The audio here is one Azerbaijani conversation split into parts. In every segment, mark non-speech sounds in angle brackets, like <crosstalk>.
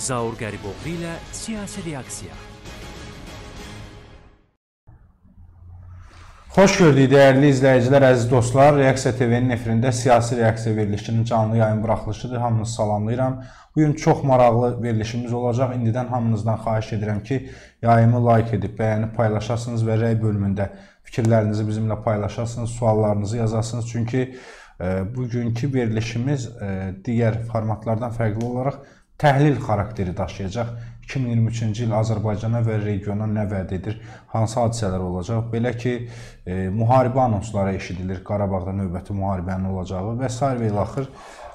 Zaur Qəriboğlu ilə siyasi reaksiya. Xoş gördük dəyərli izləyicilər, əziz dostlar. Reaksiya TV-nin efirində siyasi reaksiya verilişinin canlı yayım buraxılışıdır. Hamınızı salamlayıram. Bu gün çox maraqlı verilişimiz olacaq. İndidən hamınızdan xahiş edirəm ki, yayımı like edib, bəyənib paylaşasınız və rəy bölümündə fikirlərinizi bizimlə paylaşasınız, suallarınızı yazasınız. Çünki e, bugünkü verilişimiz e, digər formatlardan fərqli olaraq təhlil xarakteri daşıyacaq. 2023-cü il Azərbaycana və regiona nə vəd edir? Hansı hadisələr olacaq? Belə ki, e, müharibə anonsları eşidilir, Qarabağda növbəti müharibənin olacağı və s. və ilaxır.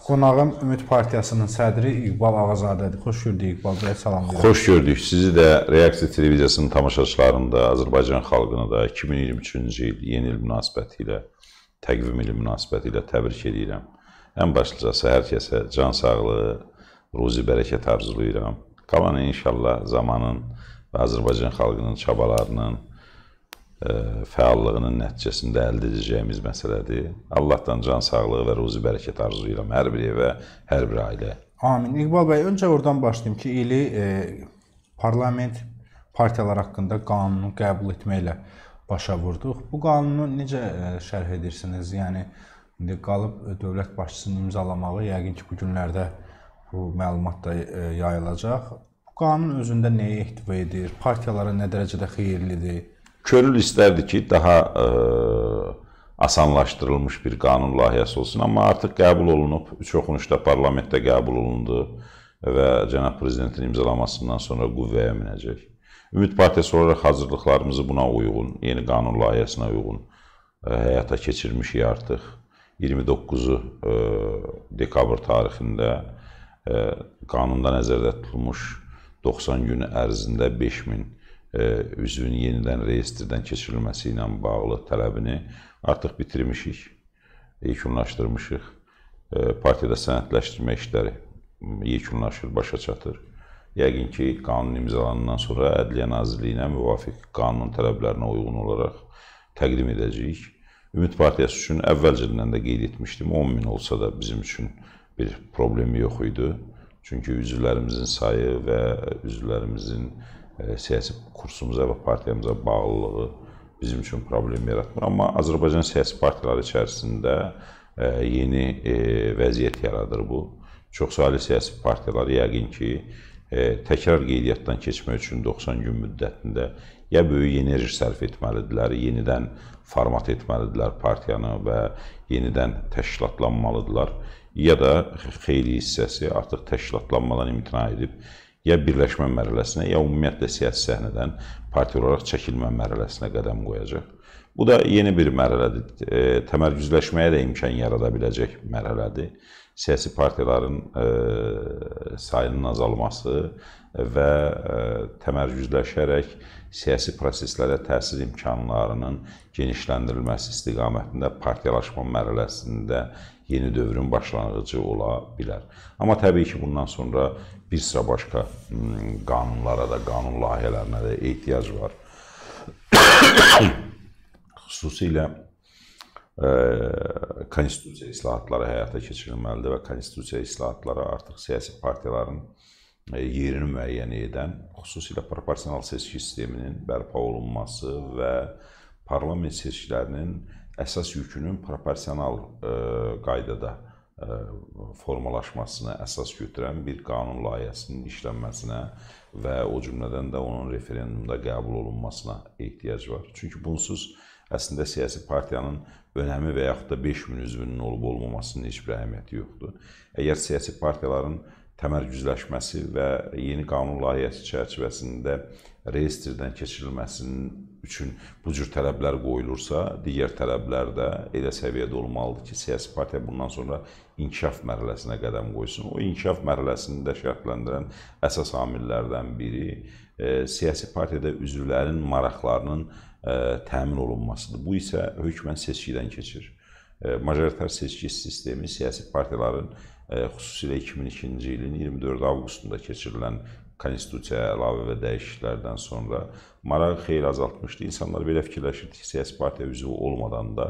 Qonağım Ümid Partiyasının sədri İqbal Ağazadədir. Xoş gördük İqbal bəy, salam verirəm. Xoş gördük. Sizi də Reaksiya televiziyasının tamaşaçılarını da, Azərbaycan xalqını da 2023-cü il yeni il münasibəti ilə, təqvim ili münasibəti ilə təbrik edirəm. Ən başlıcası hər kəsə can sağlığı, ruzi bərəkət arzulayıram. Qalan inşallah zamanın və Azərbaycan xalqının çabalarının, ə, e, fəallığının nəticəsində əldə edəcəyimiz məsələdir. Allahdan can sağlığı və ruzi bərəkət arzulayıram hər bir evə, hər bir ailə. Amin. İqbal bəy, öncə oradan başlayım ki, ili e, parlament partiyalar haqqında qanunu qəbul etməklə başa vurduq. Bu qanunu necə e, şərh edirsiniz? Yəni indi qalıb dövlət başçısının imzalamağı yəqin ki, bu günlərdə e, bu məlumat da e, yayılacaq. Bu qanun özündə nəyə ehtiva edir? Partiyalara nə dərəcədə xeyirlidir? Könül istərdi ki, daha ə, e, asanlaşdırılmış bir qanun layihəsi olsun, amma artıq qəbul olunub, çoxunuşda parlamentdə qəbul olundu və cənab prezidentin imzalamasından sonra qüvvəyə minəcək. Ümid Partiyası olaraq hazırlıqlarımızı buna uyğun, yeni qanun layihəsinə uyğun e, həyata keçirmişik artıq. 29-u dekabr tarixində qanunda nəzərdə tutulmuş 90 gün ərzində 5000 e, üzvün yenidən reyestrdən keçirilməsi ilə bağlı tələbini artıq bitirmişik, yekunlaşdırmışıq. E, partiyada sənədləşdirmə işləri yekunlaşır, başa çatır. Yəqin ki, qanun imzalanından sonra Ədliyyə Nazirliyinə müvafiq qanun tələblərinə uyğun olaraq təqdim edəcəyik. Ümid Partiyası üçün əvvəlcədən də qeyd etmişdim, 10 min olsa da bizim üçün bir problem yox idi. Çünki üzvlərimizin sayı və üzvlərimizin e, siyasi kursumuza və partiyamıza bağlılığı bizim üçün problem yaratmır. Amma Azərbaycan siyasi partiyaları içərisində e, yeni e, vəziyyət yaradır bu. Çoxsaylı siyasi partiyalar yəqin ki, təkrar qeydiyyatdan keçmək üçün 90 gün müddətində ya böyük enerji sərf etməlidirlər, yenidən format etməlidirlər partiyanı və yenidən təşkilatlanmalıdırlar, ya da xeyri hissəsi artıq təşkilatlanmadan imtina edib, ya birləşmə mərhələsinə, ya ümumiyyətlə siyasi səhnədən parti olaraq çəkilmə mərhələsinə qədəm qoyacaq. Bu da yeni bir mərhələdir. E, təmərküzləşməyə də imkan yarada biləcək mərhələdir. Siyasi partiyaların e, sayının azalması və e, təmərküzləşərək siyasi proseslərə təsir imkanlarının genişləndirilməsi istiqamətində partiyalaşma mərhələsində yeni dövrün başlanğıcı ola bilər. Amma təbii ki, bundan sonra bir sıra başqa hmm, qanunlara da, qanun layihələrinə də ehtiyac var. <coughs> Xüsusilə ə, e, konstitusiya islahatları həyata keçirilməlidir və konstitusiya islahatları artıq siyasi partiyaların e, yerini müəyyən edən, xüsusilə proporsional seçki sisteminin bərpa olunması və parlament seçkilərinin əsas yükünün proporsional e, qaydada e, formalaşmasına əsas götürən bir qanun layihəsinin işlənməsinə və o cümlədən də onun referendumda qəbul olunmasına ehtiyac var. Çünki bunsuz əslində siyasi partiyanın önəmi və yaxud da 5000 üzvünün olub-olmamasının heç bir əhəmiyyəti yoxdur. Əgər siyasi partiyaların təmərküzləşməsi və yeni qanun layihəsi çərçivəsində reyestrdən keçirilməsinin üçün bu cür tələblər qoyulursa, digər tələblər də elə səviyyədə olmalıdır ki, siyasi partiya bundan sonra inkişaf mərhələsinə qədəm qoysun. O inkişaf mərhələsini də şərtləndirən əsas amillərdən biri e, siyasi partiyada üzvlərin maraqlarının e, təmin olunmasıdır. Bu isə hökmən seçkidən keçir. E, majoritar seçki sistemi siyasi partiyaların e, xüsusilə 2002-ci ilin 24 avqustunda keçirilən konstitusiyaya əlavə və dəyişikliklərdən sonra marağı xeyli azaltmışdı. İnsanlar belə fikirləşirdi ki, siyasi partiya üzvü olmadan da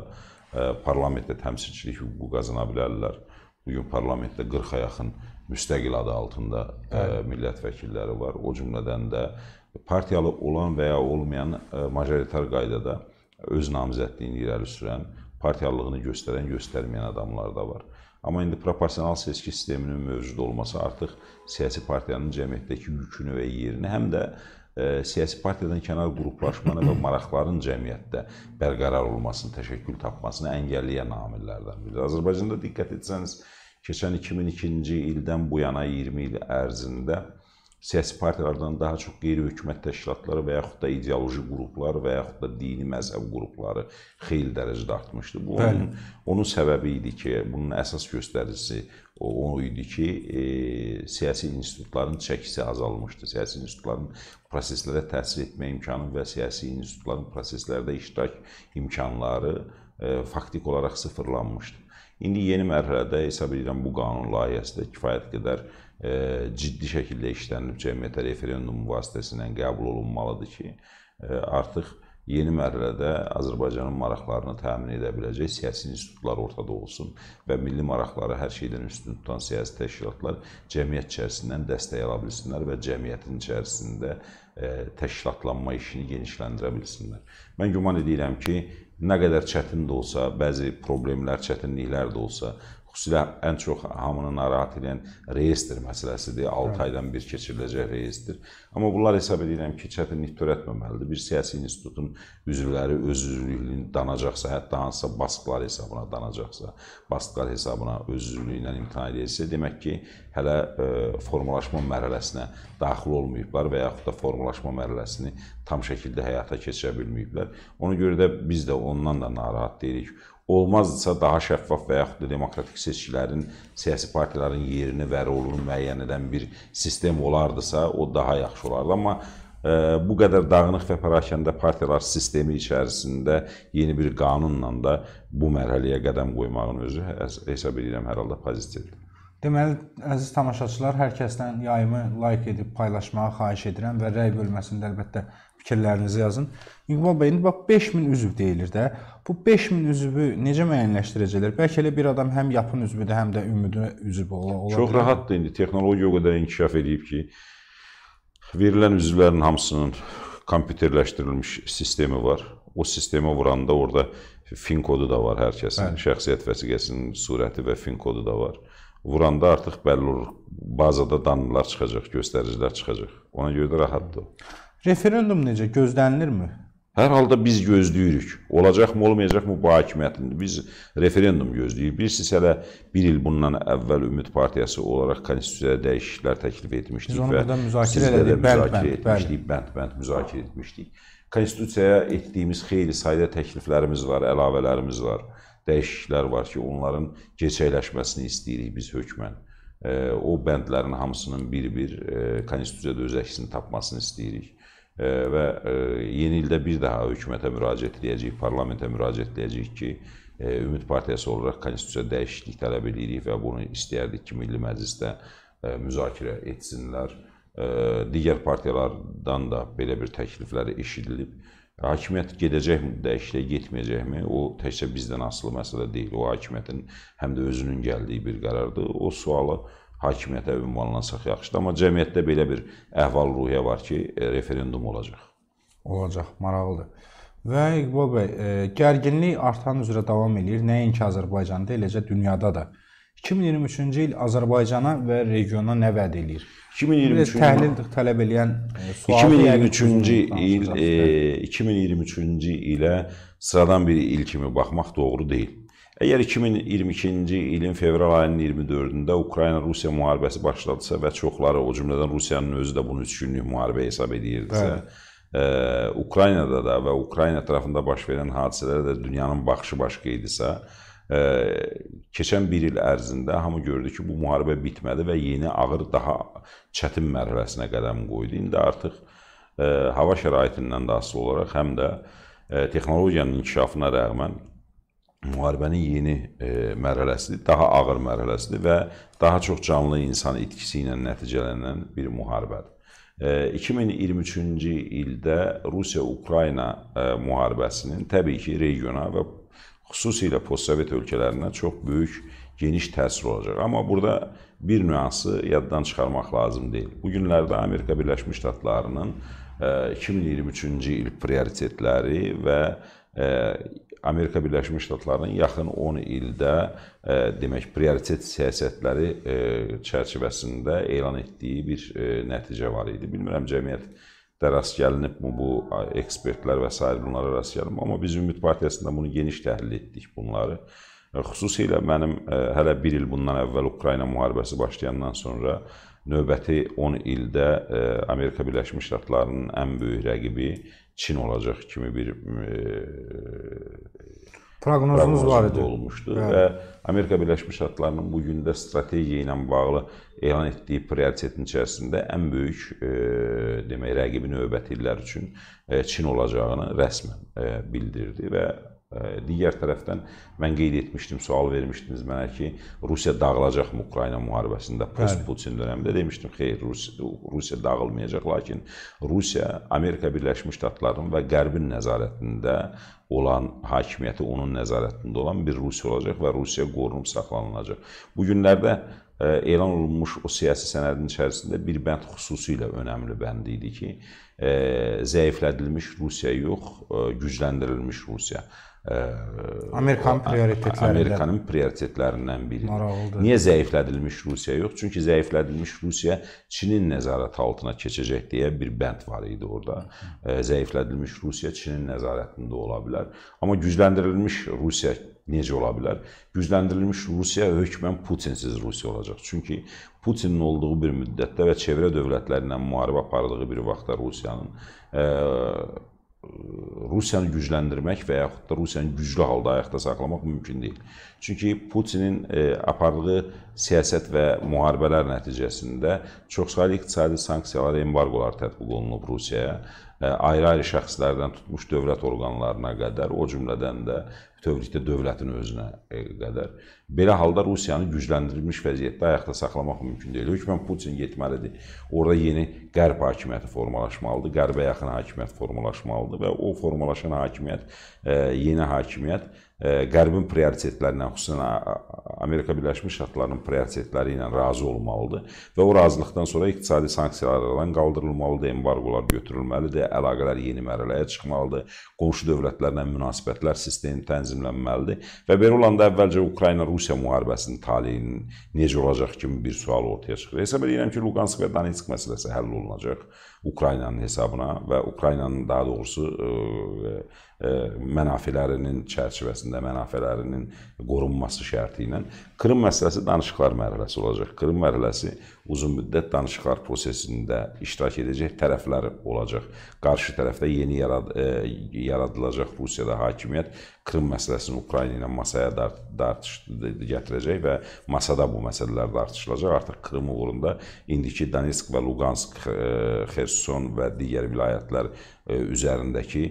parlamentdə təmsilçilik hüququ qazana bilərlər. Bu gün parlamentdə 40-a yaxın müstəqil adı altında Həli. millət vəkilləri var. O cümlədən də partiyalı olan və ya olmayan majoritar qaydada öz namizədliyini irəli sürən, partiyalılığını göstərən, göstərməyən adamlar da var. Amma indi proporsional seçki sisteminin mövcud olması artıq siyasi partiyanın cəmiyyətdəki yükünü və yerini həm də ə, e, siyasi partiyadan kənar qruplaşmanı və maraqların cəmiyyətdə bərqərar olmasını, təşəkkül tapmasını əngəlləyən amillərdən biridir. Azərbaycanda diqqət etsəniz, keçən 2002-ci ildən bu yana 20 il ərzində siyasi partiyalardan daha çox qeyri-hökumət təşkilatları və yaxud da ideoloji qruplar və yaxud da dini məzhəb qrupları xeyli dərəcədə artmışdı. Bu Bəli. onun, onun səbəbi idi ki, bunun əsas göstəricisi o, o idi ki, e, siyasi institutların çəkisi azalmışdı. Siyasi institutların proseslərə təsir etmə imkanı və siyasi institutların proseslərdə iştirak imkanları e, faktik olaraq sıfırlanmışdı. İndi yeni mərhələdə hesab edirəm bu qanun layihəsi də kifayət qədər e, ciddi şəkildə işlənib cəmiyyətə referendum vasitəsilə qəbul olunmalıdır ki, e, artıq yeni mərhələdə Azərbaycanın maraqlarını təmin edə biləcək siyasi institutlar ortada olsun və milli maraqları hər şeydən üstün tutan siyasi təşkilatlar cəmiyyət içərisindən dəstək ala bilsinlər və cəmiyyətin içərisində e, təşkilatlanma işini genişləndirə bilsinlər. Mən güman edirəm ki, nə qədər çətin də olsa, bəzi problemlər, çətinliklər də olsa, Xüsusilə ən çox hamını narahat edən reyestr məsələsidir. 6 aydan bir keçiriləcək reyestr. Amma bunlar hesab edirəm ki, çətinlik törətməməlidir. Bir siyasi institutun üzvləri öz üzvlüyünü danacaqsa, hətta hansısa basqılar hesabına danacaqsa, basqılar hesabına öz üzvlüyü ilə imtina edilsə, demək ki, hələ e, formalaşma mərhələsinə daxil olmayıblar və yaxud da formalaşma mərhələsini tam şəkildə həyata keçirə bilməyiblər. Ona görə də biz də ondan da narahat deyilik olmazdısa daha şəffaf və yaxud da demokratik seçkilərin siyasi partiyaların yerini və rolunu müəyyən edən bir sistem olardısa, o daha yaxşı olardı. Amma e, bu qədər dağınıq və pərakəndə partiyalar sistemi içərisində yeni bir qanunla da bu mərhələyə qədəm qoymağın özü hesab edirəm hər halda pozitivdir. Deməli, əziz tamaşaçılar, hər kəsdən yayımı like edib paylaşmağı xahiş edirəm və rəy bölməsində əlbəttə fikirlərinizi yazın. İqbal bəy, indi bax 5000 üzv deyilir də. Bu 5000 üzvü necə müəyyənləşdirəcəklər? Bəlkə elə bir adam həm yapın üzvüdür, həm də ümidi üzvü ola bilər. Çox rahatdır indi. Texnologiya o qədər inkişaf edib ki, verilən üzvlərin hamısının kompüterləşdirilmiş sistemi var. O sistemə vuranda orada fin kodu da var hər kəsin. Bəli. Şəxsiyyət vəsiqəsinin surəti və fin kodu da var vuranda artıq bəlli olur. Bazada danlılar çıxacaq, göstəricilər çıxacaq. Ona görə də rahatdır. Referendum necə gözlənilirmi? Hər halda biz gözləyirik. Olacaqmı, olmayacaqmı bu hakimiyyətini biz referendum gözləyirik. Bilirsiniz, hələ bir il bundan əvvəl Ümid Partiyası olaraq konstitusiyaya dəyişikliklər təklif etmişdik və müzakirə elədik, müzakirə etmişdik, bənd-bənd müzakirə etmişdik. Konstitusiyaya etdiyimiz xeyli sayda təkliflərimiz var, əlavələrimiz var, dəyişikliklər var ki, onların gerçəkləşməsini istəyirik biz hökmən. O bəndlərin hamısının bir-bir konstitusiyada öz əksini tapmasını istəyirik və e, yeni ildə bir daha hökumətə müraciət edəcəyik, parlamentə müraciət edəcəyik ki, e, Ümid Partiyası olaraq konstitusiyada dəyişiklik tələb edirik və bunu istəyərdik ki, Milli Məclisdə e, müzakirə etsinlər. Digər partiyalardan da belə bir təkliflər eşidilib. Hakimiyyət gedəcəkmi bu dəyişikliyə, getməyəcəkmi? O təkcə bizdən asılı məsələ deyil. O hakimiyyətin həm də özünün gəldiyi bir qərardır. O sualı hakimiyyətə ünvanlansaq yaxşıdır, amma cəmiyyətdə belə bir əhval-ruhiyyə var ki, e, referendum olacaq. Olacaq, maraqlıdır. Və İqbal bəy, e, gərginlik artan üzrə davam eləyir. Nəinki Azərbaycanda, eləcə dünyada da. 2023-cü il Azərbaycana və regiona nə vəd eləyir? 2023-cü təhlil tələb eləyən e, sual 2023-cü il e, 2023-cü ilə sıradan bir il kimi baxmaq doğru deyil. Əgər 2022-ci ilin fevral ayının 24-də Ukrayna-Rusiya müharibəsi başladısa və çoxları, o cümlədən Rusiyanın özü də bunu 3 günlük müharibə hesab edirdisə, ə, hə. e, Ukraynada da və Ukrayna ətrafında baş verən hadisələrə də dünyanın baxışı başqa idisə, ə, e, keçən 1 il ərzində hamı gördü ki, bu müharibə bitmədi və yeni ağır, daha çətin mərhələsinə qədəm qoydu. İndi artıq ə, e, hava şəraitindən də asılı olaraq həm də ə, texnologiyanın inkişafına rəğmən müharibənin yeni e, mərhələsidir, daha ağır mərhələsidir və daha çox canlı insan itkisi ilə nəticələnən bir müharibədir. E, 2023-cü ildə Rusiya-Ukrayna e, müharibəsinin təbii ki, regiona və xüsusilə postsovet ölkələrinə çox böyük geniş təsir olacaq. Amma burada bir nüansı yaddan çıxarmaq lazım deyil. Bu günlərdə Amerika Birləşmiş Ştatlarının 2023-cü e, il prioritetləri və e, Amerika Birləşmiş Ştatlarının yaxın 10 ildə e, demək prioritet siyasətləri e, çərçivəsində elan etdiyi bir e, nəticə var idi. Bilmirəm cəmiyyət də rast gəlinibmi bu ekspertlər və s. bunlara rast gəlinib, amma biz Ümid partiyasında bunu geniş təhlil etdik bunları. Xüsusilə mənim hələ 1 il bundan əvvəl Ukrayna müharibəsi başlayandan sonra növbəti 10 ildə Amerika Birləşmiş Ştatlarının ən böyük rəqibi Çin olacaq kimi bir e, proqnozumuz var idi. olmuşdu Bəli. və Amerika Birləşmiş Ştatlarının bu gün də strategiya ilə bağlı elan etdiyi prioritetin içərisində ən böyük e, demək rəqibi növbəti illər üçün e, Çin olacağını rəsmən e, bildirdi və Digər tərəfdən mən qeyd etmişdim, sual vermişdiniz mənə ki, Rusiya dağılacaqmı Ukrayna müharibəsində? Post-Putin dövründə demişdim, xeyr, Rus Rusiya dağılmayacaq, lakin Rusiya Amerika Birləşmiş Ştatlarının və Qərbin nəzarətində olan hakimiyyəti onun nəzarətində olan bir Rusiya olacaq və Rusiya qorunub saxlanılacaq. Bu günlərdə elan olunmuş o siyasi sənədin içərisində bir bənd xüsusilə önəmli bənd idi ki, zəiflədilmiş Rusiya yox, gücləndirilmiş Rusiya Amerikanın prioritetlərindən Amerikanın prioritetlərindən biri. Maraqlıdır. Niyə zəiflədilmiş Rusiya yox? Çünki zəiflədilmiş Rusiya Çinin nəzarət altına keçəcək deyə bir bənd var idi orada. Zəiflədilmiş Rusiya Çinin nəzarətində ola bilər. Amma gücləndirilmiş Rusiya necə ola bilər? Gücləndirilmiş Rusiya hökmən Putinsiz Rusiya olacaq. Çünki Putinin olduğu bir müddətdə və çevrə dövlətləri ilə müharibə apardığı bir vaxtda Rusiyanın e, Rusiyanı gücləndirmək və yaxud da Rusiyanı güclü halda ayaqda saxlamaq mümkün deyil. Çünki Putinin e, apardığı siyasət və müharibələr nəticəsində çoxsaylı iqtisadi sanksiyalar, embargolar tətbiq olunub Rusiyaya e, ayrı-ayrı şəxslərdən tutmuş dövlət orqanlarına qədər, o cümlədən də bütövlükdə dövlətin özünə e, qədər. Belə halda Rusiyanı gücləndirilmiş vəziyyətdə ayaqda saxlamaq mümkün deyil. Hökmən Putin getməlidir. Orada yeni qərb hakimiyyəti formalaşmalıdır, qərbə yaxın hakimiyyət formalaşmalıdır və o formalaşan hakimiyyət, e, yeni hakimiyyət Qərbin prioritetlərindən, xüsusən Amerika Birləşmiş Ştatlarının prioritetləri ilə razı olmalıdır və o razılıqdan sonra iqtisadi sanksiyalardan qaldırılmalıdır, embargolar götürülməlidir, əlaqələr yeni mərhələyə çıxmalıdır, qonşu dövlətlərlə münasibətlər sistemi tənzimlənməlidir və belə olanda əvvəlcə Ukrayna-Rusiya müharibəsinin taleyinin necə olacaq kimi bir sual ortaya çıxır. Hesab edirəm ki, Luqansk və Donetsk məsələsi həll olunacaq. Ukraynanın hesabına və Ukraynanın daha doğrusu e, e, e, mənafilərinin çərçivəsində mənafilərinin qorunması şərti ilə Krım məsələsi danışıqlar mərhələsi olacaq. Krım mərhələsi uzun müddət danışıqlar prosesində iştirak edəcək tərəflər olacaq. Qarşı tərəfdə yeni yarad ə, e, yaradılacaq Rusiyada hakimiyyət Krım məsələsini Ukrayna ilə masaya dartış gətirəcək və masada bu məsələlər dartışılacaq. Artıq Krım uğrunda indiki Donetsk və Luqansk, Xerson e, və digər vilayətlər e, üzərindəki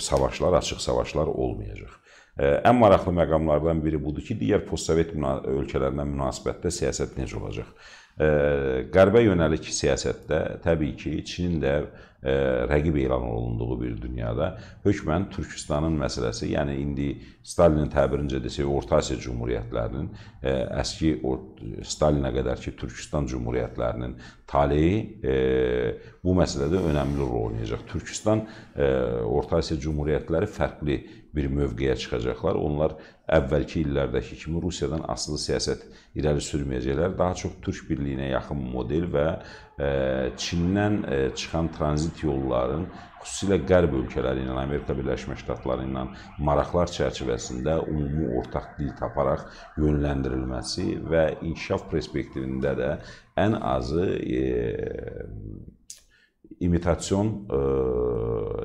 savaşlar, açıq savaşlar olmayacaq. Ən maraqlı məqamlardan biri budur ki, digər postsovet ölkələrinə münasibətdə siyasət necə olacaq? Qərbə yönəlik siyasətdə təbii ki, Çinin də e, rəqib elan olunduğu bir dünyada hökmən Türkistanın məsələsi, yəni indi Stalinin təbirincə desək, Orta Asiya cümhuriyyətlərinin e, əski Stalinə qədərki Türkistan cümhuriyyətlərinin taleyi e, bu məsələdə önəmli rol oynayacaq. Türkistan Orta Asiya cümhuriyyətləri fərqli bir mövqeyə çıxacaqlar. Onlar əvvəlki illərdəki kimi Rusiyadan asılı siyasət irəli sürməyəcəklər. Daha çox Türk birliyinə yaxın model və e, Çindən e, çıxan tranzit yolların xüsusilə qərb ölkələri ilə, Amerika Birləşmiş Ştatları ilə maraqlar çərçivəsində ümumi ortaq dil taparaq yönləndirilməsi və inkişaf perspektivində də ən azı e, imitasyon, e,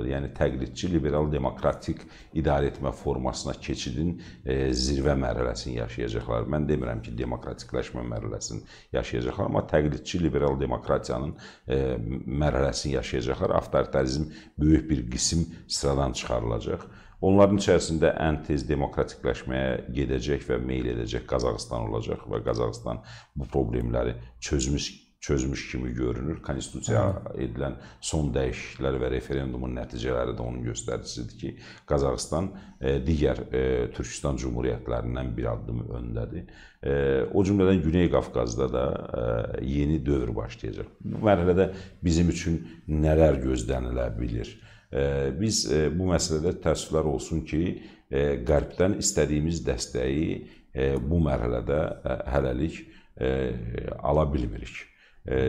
yəni təqlidçi liberal demokratik idarəetmə formasına keçidin e, zirvə mərhələsini yaşayacaqlar. Mən demirəm ki, demokratikləşmə mərhələsini yaşayacaqlar, amma təqlidçi liberal demokratiyanın e, mərhələsini yaşayacaqlar. Avtoritarizm böyük bir qism sıradan çıxarılacaq. Onların içərisində ən tez demokratikləşməyə gedəcək və meyl edəcək Qazaxıstan olacaq və Qazaxıstan bu problemləri çözmüş çözmüş kimi görünür. Konstitusiyaya edilən son dəyişikliklər və referendumun nəticələri də onun göstəricisidir ki, Qazaxıstan e, digər e, Türkistan cumhuriyyətlərindən bir addım öndədir. E, o cümlədən Güney Qafqazda da yeni dövr başlayacaq. Bu mərhələdə bizim üçün nələr gözlənilə bilər? Biz bu məsələdə təəssüflər olsun ki, qərbdən istədiyimiz dəstəyi bu mərhələdə hələlik ala bilmirik.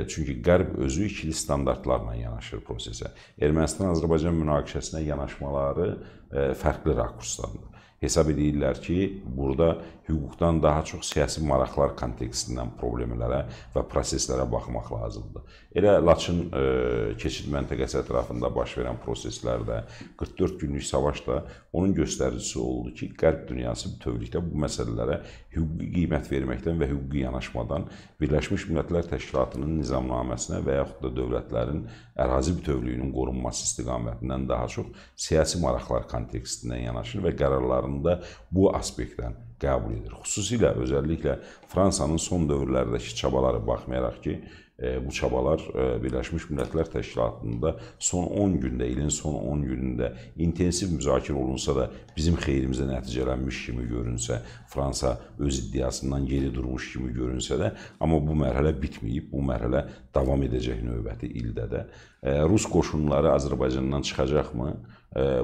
Çünki Qərb özü ikili standartlarla yanaşır prosesə. Ermənistan-Azərbaycan münaqişəsinə yanaşmaları e, fərqli rakursdandır. Hesab edirlər ki, burada hüquqdan daha çox siyasi maraqlar kontekstindən problemlərə və proseslərə baxmaq lazımdır. Elə Laçın ə, e, keçid məntəqəsi ətrafında baş verən proseslərdə 44 günlük savaş da onun göstəricisi oldu ki, Qərb dünyası bütövlükdə bu məsələlərə hüquqi qiymət verməkdən və hüquqi yanaşmadan Birləşmiş Millətlər Təşkilatının nizamnaməsinə və yaxud da dövlətlərin ərazi bütövlüyünün qorunması istiqamətindən daha çox siyasi maraqlar kontekstindən yanaşır və qərarlarında bu aspektdən qəbul edir. Xüsusilə özəlliklə Fransanın son dövrlərdəki çabaları baxmayaraq ki, e, bu çabalar e, Birləşmiş Millətlər Təşkilatında son 10 gündə, ilin son 10 günündə intensiv müzakirə olunsa da bizim xeyrimizə nəticələnmiş kimi görünsə, Fransa öz iddiasından geri durmuş kimi görünsə də, amma bu mərhələ bitməyib, bu mərhələ davam edəcək növbəti ildə də. Rus qoşunları Azərbaycandan çıxacaqmı?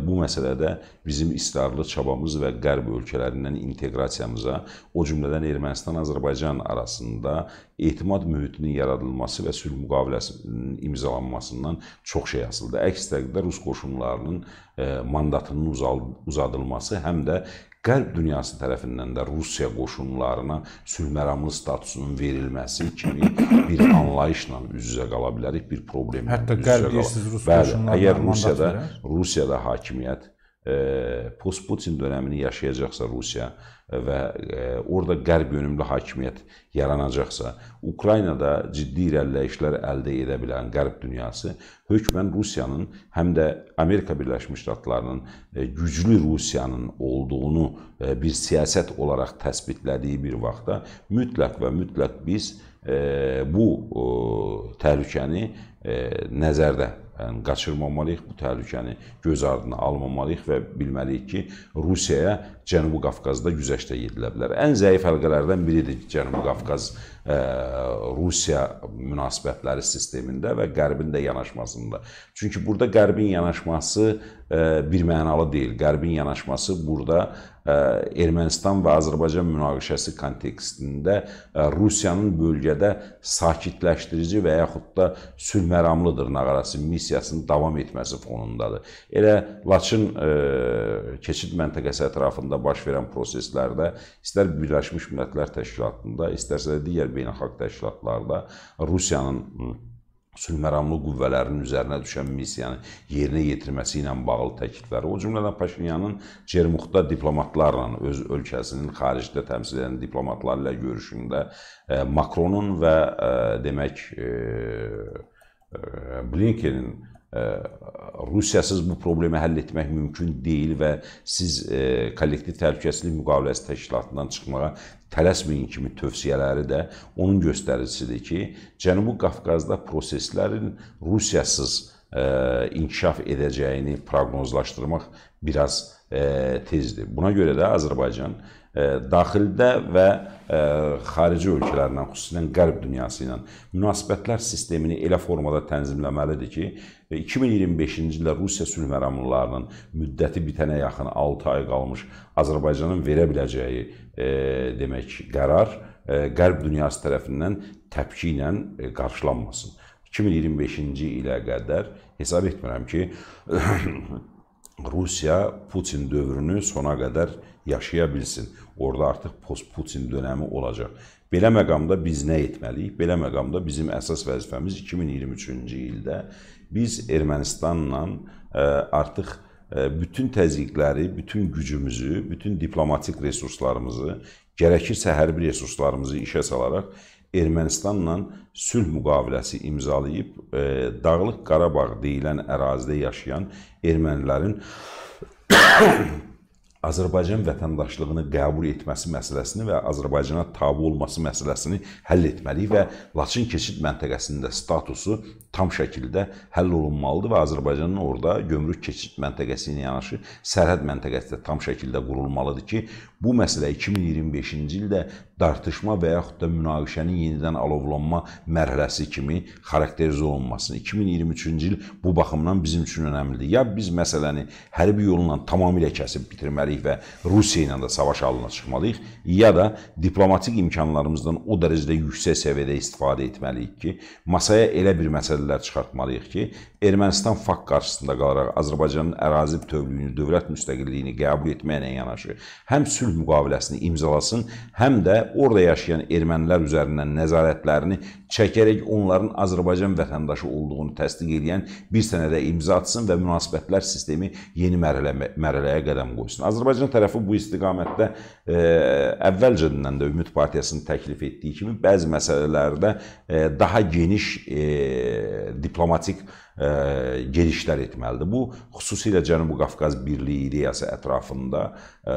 Bu məsələdə bizim israrlı çabamız və qərb ölkələrindən inteqrasiyamıza, o cümlədən Ermənistan-Azərbaycan arasında etimad mühitinin yaradılması və sülh müqaviləsinin imzalanmasından çox şey asılıdır. Əks təqdirdə Rus qoşunlarının mandatının uzadılması həm də Qərb dünyası tərəfindən də Rusiya qoşunlarına sülhməramlı statusunun verilməsi kimi bir anlayışla üz-üzə qala bilərik, bir problemlə Hətta Qərb deyirsiniz, Rus qoşunları əgər Rusiyada hə? Rusiyada hakimiyyət e, post Putin dövrünü yaşayacaqsa Rusiya və e, orada qərb yönümlü hakimiyyət yaranacaqsa, Ukraynada ciddi irəliləyişlər əldə edə bilən qərb dünyası hökmən Rusiyanın həm də Amerika Birləşmiş Ştatlarının e, güclü Rusiyanın olduğunu e, bir siyasət olaraq təsbitlədiyi bir vaxtda mütləq və mütləq biz bu təhlükəni nəzərdə yəni, qaçırmamalıyıq bu təhlükəni, göz ardına almamalıyıq və bilməliyik ki, Rusiyaya Cənubi Qafqazda güzəşt süreçdə yedilə bilər. Ən zəif həlqələrdən biridir Cənubi Qafqaz Rusiya münasibətləri sistemində və Qərbin də yanaşmasında. Çünki burada Qərbin yanaşması e, bir mənalı deyil. Qərbin yanaşması burada e, Ermənistan və Azərbaycan münaqişəsi kontekstində e, Rusiyanın bölgədə sakitləşdirici və yaxud da sülhməramlı dırnaqarası missiyasının davam etməsi fonundadır. Elə Laçın keçid məntəqəsi ətrafında baş verən proseslərdə istər Birləşmiş Millətlər Təşkilatında, istərsə də digər beynəlxalq təşkilatlarda Rusiyanın sülhməramlı qüvvələrinin üzərinə düşən missiyanı yerinə yetirməsi ilə bağlı təklifləri, o cümlədən Paşinyanın Cermuxda diplomatlarla, öz ölkəsinin xaricdə təmsil edən diplomatlarla görüşündə e, Makronun və e, demək e, Blinkenin Rusiyasız bu problemi həll etmək mümkün deyil və siz e, kollektiv təhlükəsizlik müqaviləsi təşkilatından çıxmağa tələsməyin kimi tövsiyələri də onun göstəricisidir ki, Cənubi Qafqazda proseslərin Rusiyasız e, inkişaf edəcəyini proqnozlaşdırmaq biraz e, tezdir. Buna görə də Azərbaycan E, daxildə və ə, e, xarici ölkələrlə, xüsusən qərb dünyası ilə münasibətlər sistemini elə formada tənzimləməlidir ki, 2025-ci e, ildə Rusiya sülh məramlarının müddəti bitənə yaxın 6 ay qalmış Azərbaycanın verə biləcəyi ə, demək qərar ə, qərb dünyası tərəfindən təpki ilə qarşılanmasın. 2025-ci ilə qədər hesab etmirəm ki <clears throat> Rusiya Putin dövrünü sona qədər yaşaya bilsin. Orada artıq post-Putin dönəmi olacaq. Belə məqamda biz nə etməliyik? Belə məqamda bizim əsas vəzifəmiz 2023-cü ildə biz Ermənistanla e, artıq e, bütün təzyiqləri, bütün gücümüzü, bütün diplomatik resurslarımızı, gərəkirsə hərbi resurslarımızı işə salaraq Ermənistanla sülh müqaviləsi imzalayıb e, Dağlıq Qarabağ deyilən ərazidə yaşayan ermənilərin <coughs> Azərbaycan vətəndaşlığını qəbul etməsi məsələsini və Azərbaycana tabe olması məsələsini həll etməliyik və Laçın keçid məntəqəsində statusu tam şəkildə həll olunmalıdır və Azərbaycanın orada gömrük keçid məntəqəsi ilə yanaşı sərhəd məntəqəsi də tam şəkildə qurulmalıdır ki, Bu məsələ 2025-ci ildə dartışma və yaxud da münaqişənin yenidən alovlanma mərhələsi kimi xarakterizə olunmasını. 2023-cü il bu baxımdan bizim üçün önəmlidir. Ya biz məsələni hərbi yolla tamamilə kəsib bitirməliyik və Rusiya ilə də savaş halına çıxmalıyıq, ya da diplomatik imkanlarımızdan o dərəcədə yüksək səviyyədə istifadə etməliyik ki, masaya elə bir məsələlər çıxartmalıyıq ki, Ermənistan fakt qarşısında qalaraq Azərbaycanın ərazi bütövlüyünü, dövlət müstəqilliyini qəbul etməklə yanaşı həm sülh müqaviləsini imzalasın, həm də orada yaşayan ermənilər üzərindən nəzarətlərini çəkərək onların Azərbaycan vətəndaşı olduğunu təsdiq edən bir sənədə imza atsın və münasibətlər sistemi yeni mərhələ, mərhələyə qədəm qoysun. Azərbaycan tərəfi bu istiqamətdə e, əvvəlcədən də Ümid Partiyasının təklif etdiyi kimi bəzi məsələlərdə e, daha geniş e, diplomatik ə, e, gedişlər etməlidir. Bu xüsusilə Cənubi Qafqaz Birliyi ideyası ətrafında ə, e,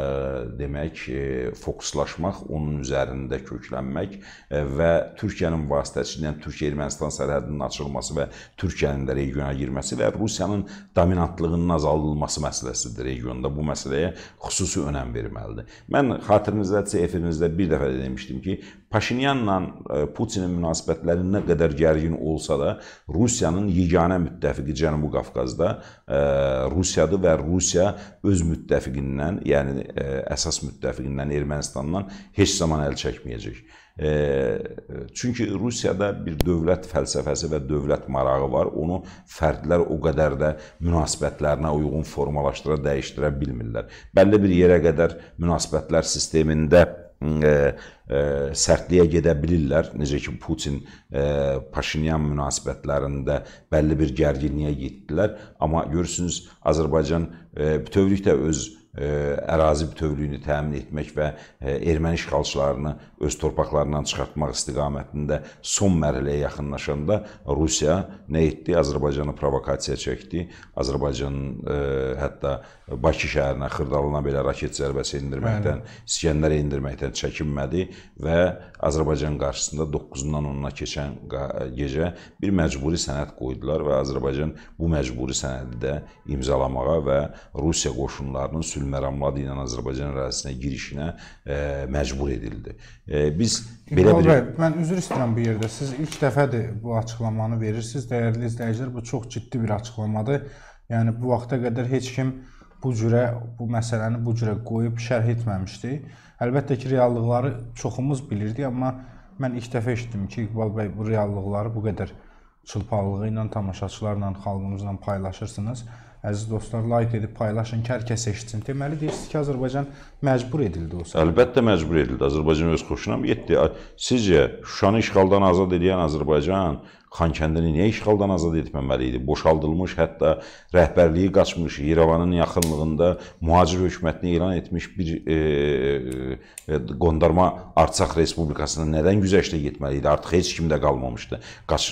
demək ə, e, fokuslaşmaq, onun üzərində köklənmək ə, və Türkiyənin vasitəsilə vasitəçilə Türkiyə-Ermənistan sərhədinin açılması və Türkiyənin də regiona girməsi və Rusiyanın dominantlığının azaldılması məsələsidir regionda. Bu məsələyə xüsusi önəm verməlidir. Mən xatirinizdə, efirinizdə bir dəfə də demişdim ki, Paşinyanla e, Putinin münasibətləri nə qədər gərgin olsa da, Rusiyanın yeganə müttəfiqi Cənubi Qafqazda e, Rusiyadır və Rusiya öz müttəfiqindən, yəni e, əsas müttəfiqindən Ermənistandan heç zaman əl çəkməyəcək. Çünki Rusiyada bir dövlət fəlsəfəsi və dövlət marağı var. Onu fərdlər o qədər də münasibətlərinə uyğun formalaşdıra, dəyişdirə bilmirlər. Bəlli bir yerə qədər münasibətlər sistemində ə, ə, sərtliyə gedə bilirlər. Necə ki Putin ə, Paşinyan münasibətlərində bəlli bir gərginliyə getdilər, amma görürsünüz Azərbaycan ə, bütövlükdə öz ə, ərazi bütövlüyünü təmin etmək və ə, erməni işğalçılarını öz torpaqlarından çıxartmaq istiqamətində son mərhələyə yaxınlaşanda Rusiya nə etdi? Azərbaycanı provokasiya çəkdi. Azərbaycanın e, hətta Bakı şəhərinə, Xırdalına belə raket zərbəsi endirməkdən, İskəndər endirməkdən çəkinmədi və Azərbaycan qarşısında 9-dan 10-una keçən gecə bir məcburi sənəd qoydular və Azərbaycan bu məcburi sənədi də imzalamağa və Rusiya qoşunlarının Sülməramladı ilə Azərbaycan ərazisinə girişinə e, məcbur edildi. Biz belə bir bəy, mən üzr istəyirəm bu yerdə. Siz ilk dəfədir bu açıqlamanı verirsiniz. Dəyərli izləyicilər, bu çox ciddi bir açıqlamadır. Yəni bu vaxta qədər heç kim bu cürə bu məsələni bu cürə qoyub şərh etməmişdi. Əlbəttə ki, reallıqları çoxumuz bilirdi, amma mən ilk dəfə eşitdim ki, İqbal bəy bu reallıqları bu qədər çılpaqlığı ilə tamaşaçılarla, xalqımızla paylaşırsınız. Əziz dostlar, like edib paylaşın ki, hər kəs eşitsin. Deməli deyirsiniz ki, Azərbaycan məcbur edildi o sahədə. Əlbəttə məcbur edildi. Azərbaycan öz xoşuna mı getdi? Sizcə Şuşanı işğaldan azad edən Azərbaycan Xankəndini niyə işğaldan azad etməməli idi? Boşaldılmış, hətta rəhbərliyi qaçmış, İrəvanın yaxınlığında mühacir hökumətini elan etmiş bir e, e, qondarma Artsaq Respublikasına nədən güzəştə getməli idi? Artıq heç kim də qalmamışdı. Qaç,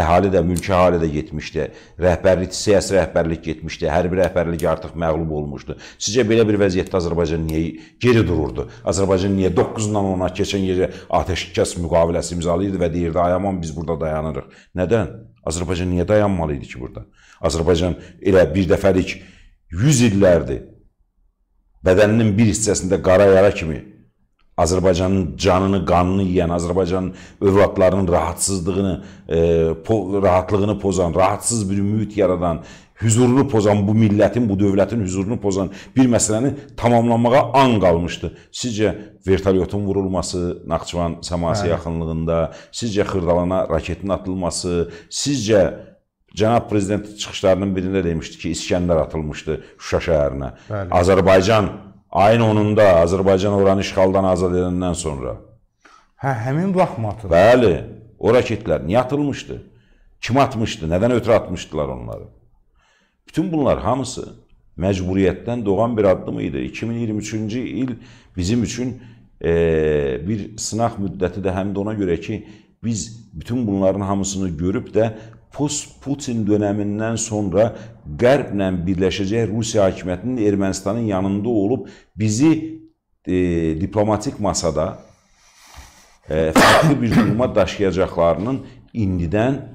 əhali də, mülki əhali də getmişdi. Rəhbərlik, siyasi rəhbərlik getmişdi. Hərbi rəhbərlik artıq məğlub olmuşdu. Sizcə belə bir vəziyyətdə Azərbaycan niyə geri dururdu? Azərbaycan niyə 9-dan 10-a keçən gecə atəşkəs müqaviləsi imzalayırdı və deyirdi, ay aman biz burada dayanırıq. Nədən? Azərbaycan niyə dayanmalı idi ki burada? Azərbaycan elə bir dəfəlik 100 illərdir bədəninin bir hissəsində qara yara kimi Azərbaycanın canını, qanını yeyən, Azərbaycanın övladlarının rahatsızlığını, e, po rahatlığını pozan, rahatsız bir mühit yaradan hüzurunu pozan, bu millətin, bu dövlətin hüzurunu pozan bir məsələni tamamlanmağa an qalmışdı. Sizcə vertolyotun vurulması Naxçıvan səması hə. yaxınlığında, sizcə Xırdalana raketin atılması, sizcə Cənab prezident çıxışlarının birində demişdi ki, İskəndər atılmışdı Şuşa şəhərinə. Bəli. Azərbaycan ayın 10-unda Azərbaycan oranı işğaldan azad edəndən sonra. Hə, həmin vaxt mı atıldı? Bəli. O raketlər niyə atılmışdı? Kim atmışdı? Nədən ötürü atmışdılar onları? Bütün bunlar hamısı məcburiyyətdən doğan bir addım idi. 2023-cü il bizim üçün e, bir sınaq müddəti də həm də ona görə ki, biz bütün bunların hamısını görüb də post-Putin dönəmindən sonra Qərblə birləşəcək Rusiya hakimiyyətinin Ermənistanın yanında olub bizi e, diplomatik masada e, fərqli bir duruma daşıyacaqlarının indidən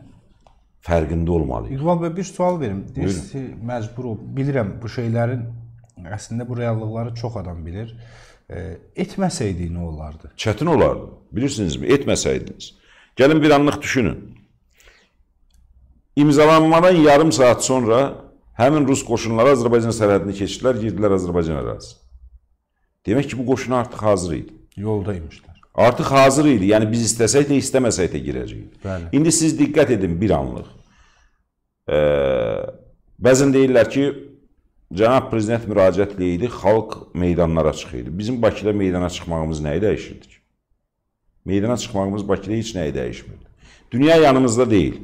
fərqində olmalıyıq. İqbal bəy bir sual verim. Deyirsiniz ki, məcbur ol. Bilirəm bu şeylərin əslində bu reallıqları çox adam bilir. E, etməsəydi nə olardı? Çətin olardı. Bilirsinizmi? Etməsəydiniz. Gəlin bir anlıq düşünün. İmzalanmadan yarım saat sonra həmin rus qoşunları Azərbaycan sərhədini keçdilər, girdilər Azərbaycan ərazisi. Demək ki, bu qoşun artıq hazır idi. Yoldaymışdı. Artıq hazır idi. Yəni biz istəsək də, istəməsək də girəcəyik. Bəli. İndi siz diqqət edin bir anlıq. E, bəzən deyirlər ki, Cənab Prezident müraciətlə idi, xalq meydanlara çıxırdı. Bizim Bakıda meydana çıxmağımız nəyi dəyişirdi ki? Meydana çıxmağımız Bakıda heç nəyi dəyişmirdi. Dünya yanımızda deyil.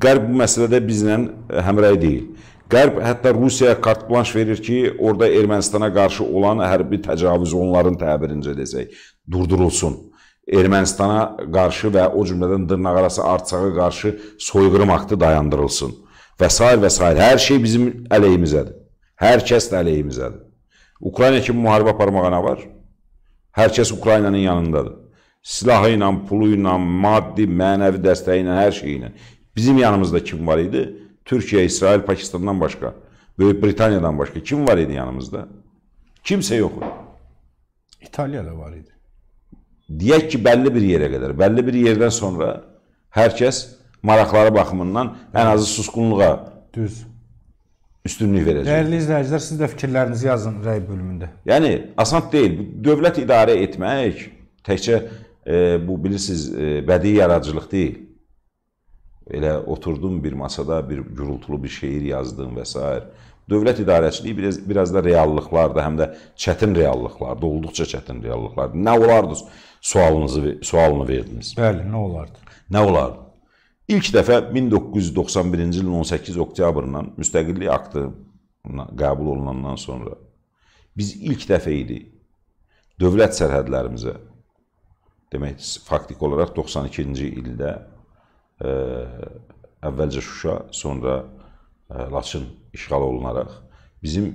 Qərb bu məsələdə bizlə e, həmrəy deyil. Qərb hətta Rusiyaya kartblanş verir ki, orada Ermənistana qarşı olan hərbi təcavüz onların təbirincə desək, durdurulsun. Ermənistana qarşı və o cümlədən dırnaqarası artsağa qarşı soyqırım aktı dayandırılsın. Və s. və s. Hər şey bizim əleyhimizədir. Hər kəs də əleyhimizədir. Ukrayna kimi müharibə aparmağa nə var? Hər kəs Ukraynanın yanındadır. Silahı ilə, pulu ilə, maddi, mənəvi dəstəyi ilə, hər şeyi ilə. Bizim yanımızda kim var idi? Türkiyə, İsrail, Pakistandan başqa, Böyük Britaniyadan başqa kim var idi yanımızda? Kimsə yox idi. İtaliyada var idi. Deyək ki, bəlli bir yerə qədər, bəlli bir yerdən sonra hər kəs maraqları baxımından ən azı susqunluğa düz üstünlük verəcək. Dəyərli izləyicilər, siz də fikirlərinizi yazın rəy bölümündə. Yəni asan deyil. Dövlət idarə etmək təkcə e, bu bilirsiniz e, bədii yaradıcılıq deyil elə oturdum bir masada bir gürültülü bir şeir yazdım və s. Dövlət idarəçiliyi biraz biraz da reallıqlardır, həm də çətin reallıqlardır, olduqca çətin reallıqlardır. Nə olardı sualınızı sualını verdiniz? Bəli, nə olardı? Nə olardı? İlk dəfə 1991-ci ilin 18 oktyabrından müstəqillik aktı qəbul olunandan sonra biz ilk dəfə idi dövlət sərhədlərimizə demək faktiki olaraq 92-ci ildə əvvəlcə Şuşa, sonra e, Laçın işğal olunaraq bizim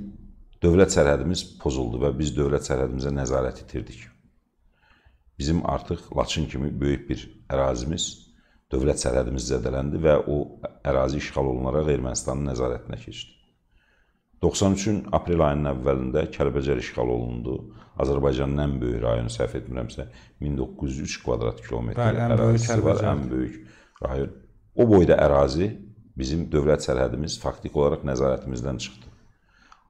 dövlət sərhədimiz pozuldu və biz dövlət sərhədimizə nəzarət itirdik. Bizim artıq Laçın kimi böyük bir ərazimiz dövlət sərhədimiz zədələndi və o ərazi işğal olunaraq Ermənistanın nəzarətinə keçdi. 93-ün aprel ayının əvvəlində Kəlbəcər işğal olundu. Azərbaycanın ən böyük rayonu səhv etmirəmsə 1903 kvadrat kilometr ərazisi var, ən böyük rayon. O boyda ərazi bizim dövlət sərhədimiz faktiki olaraq nəzarətimizdən çıxdı.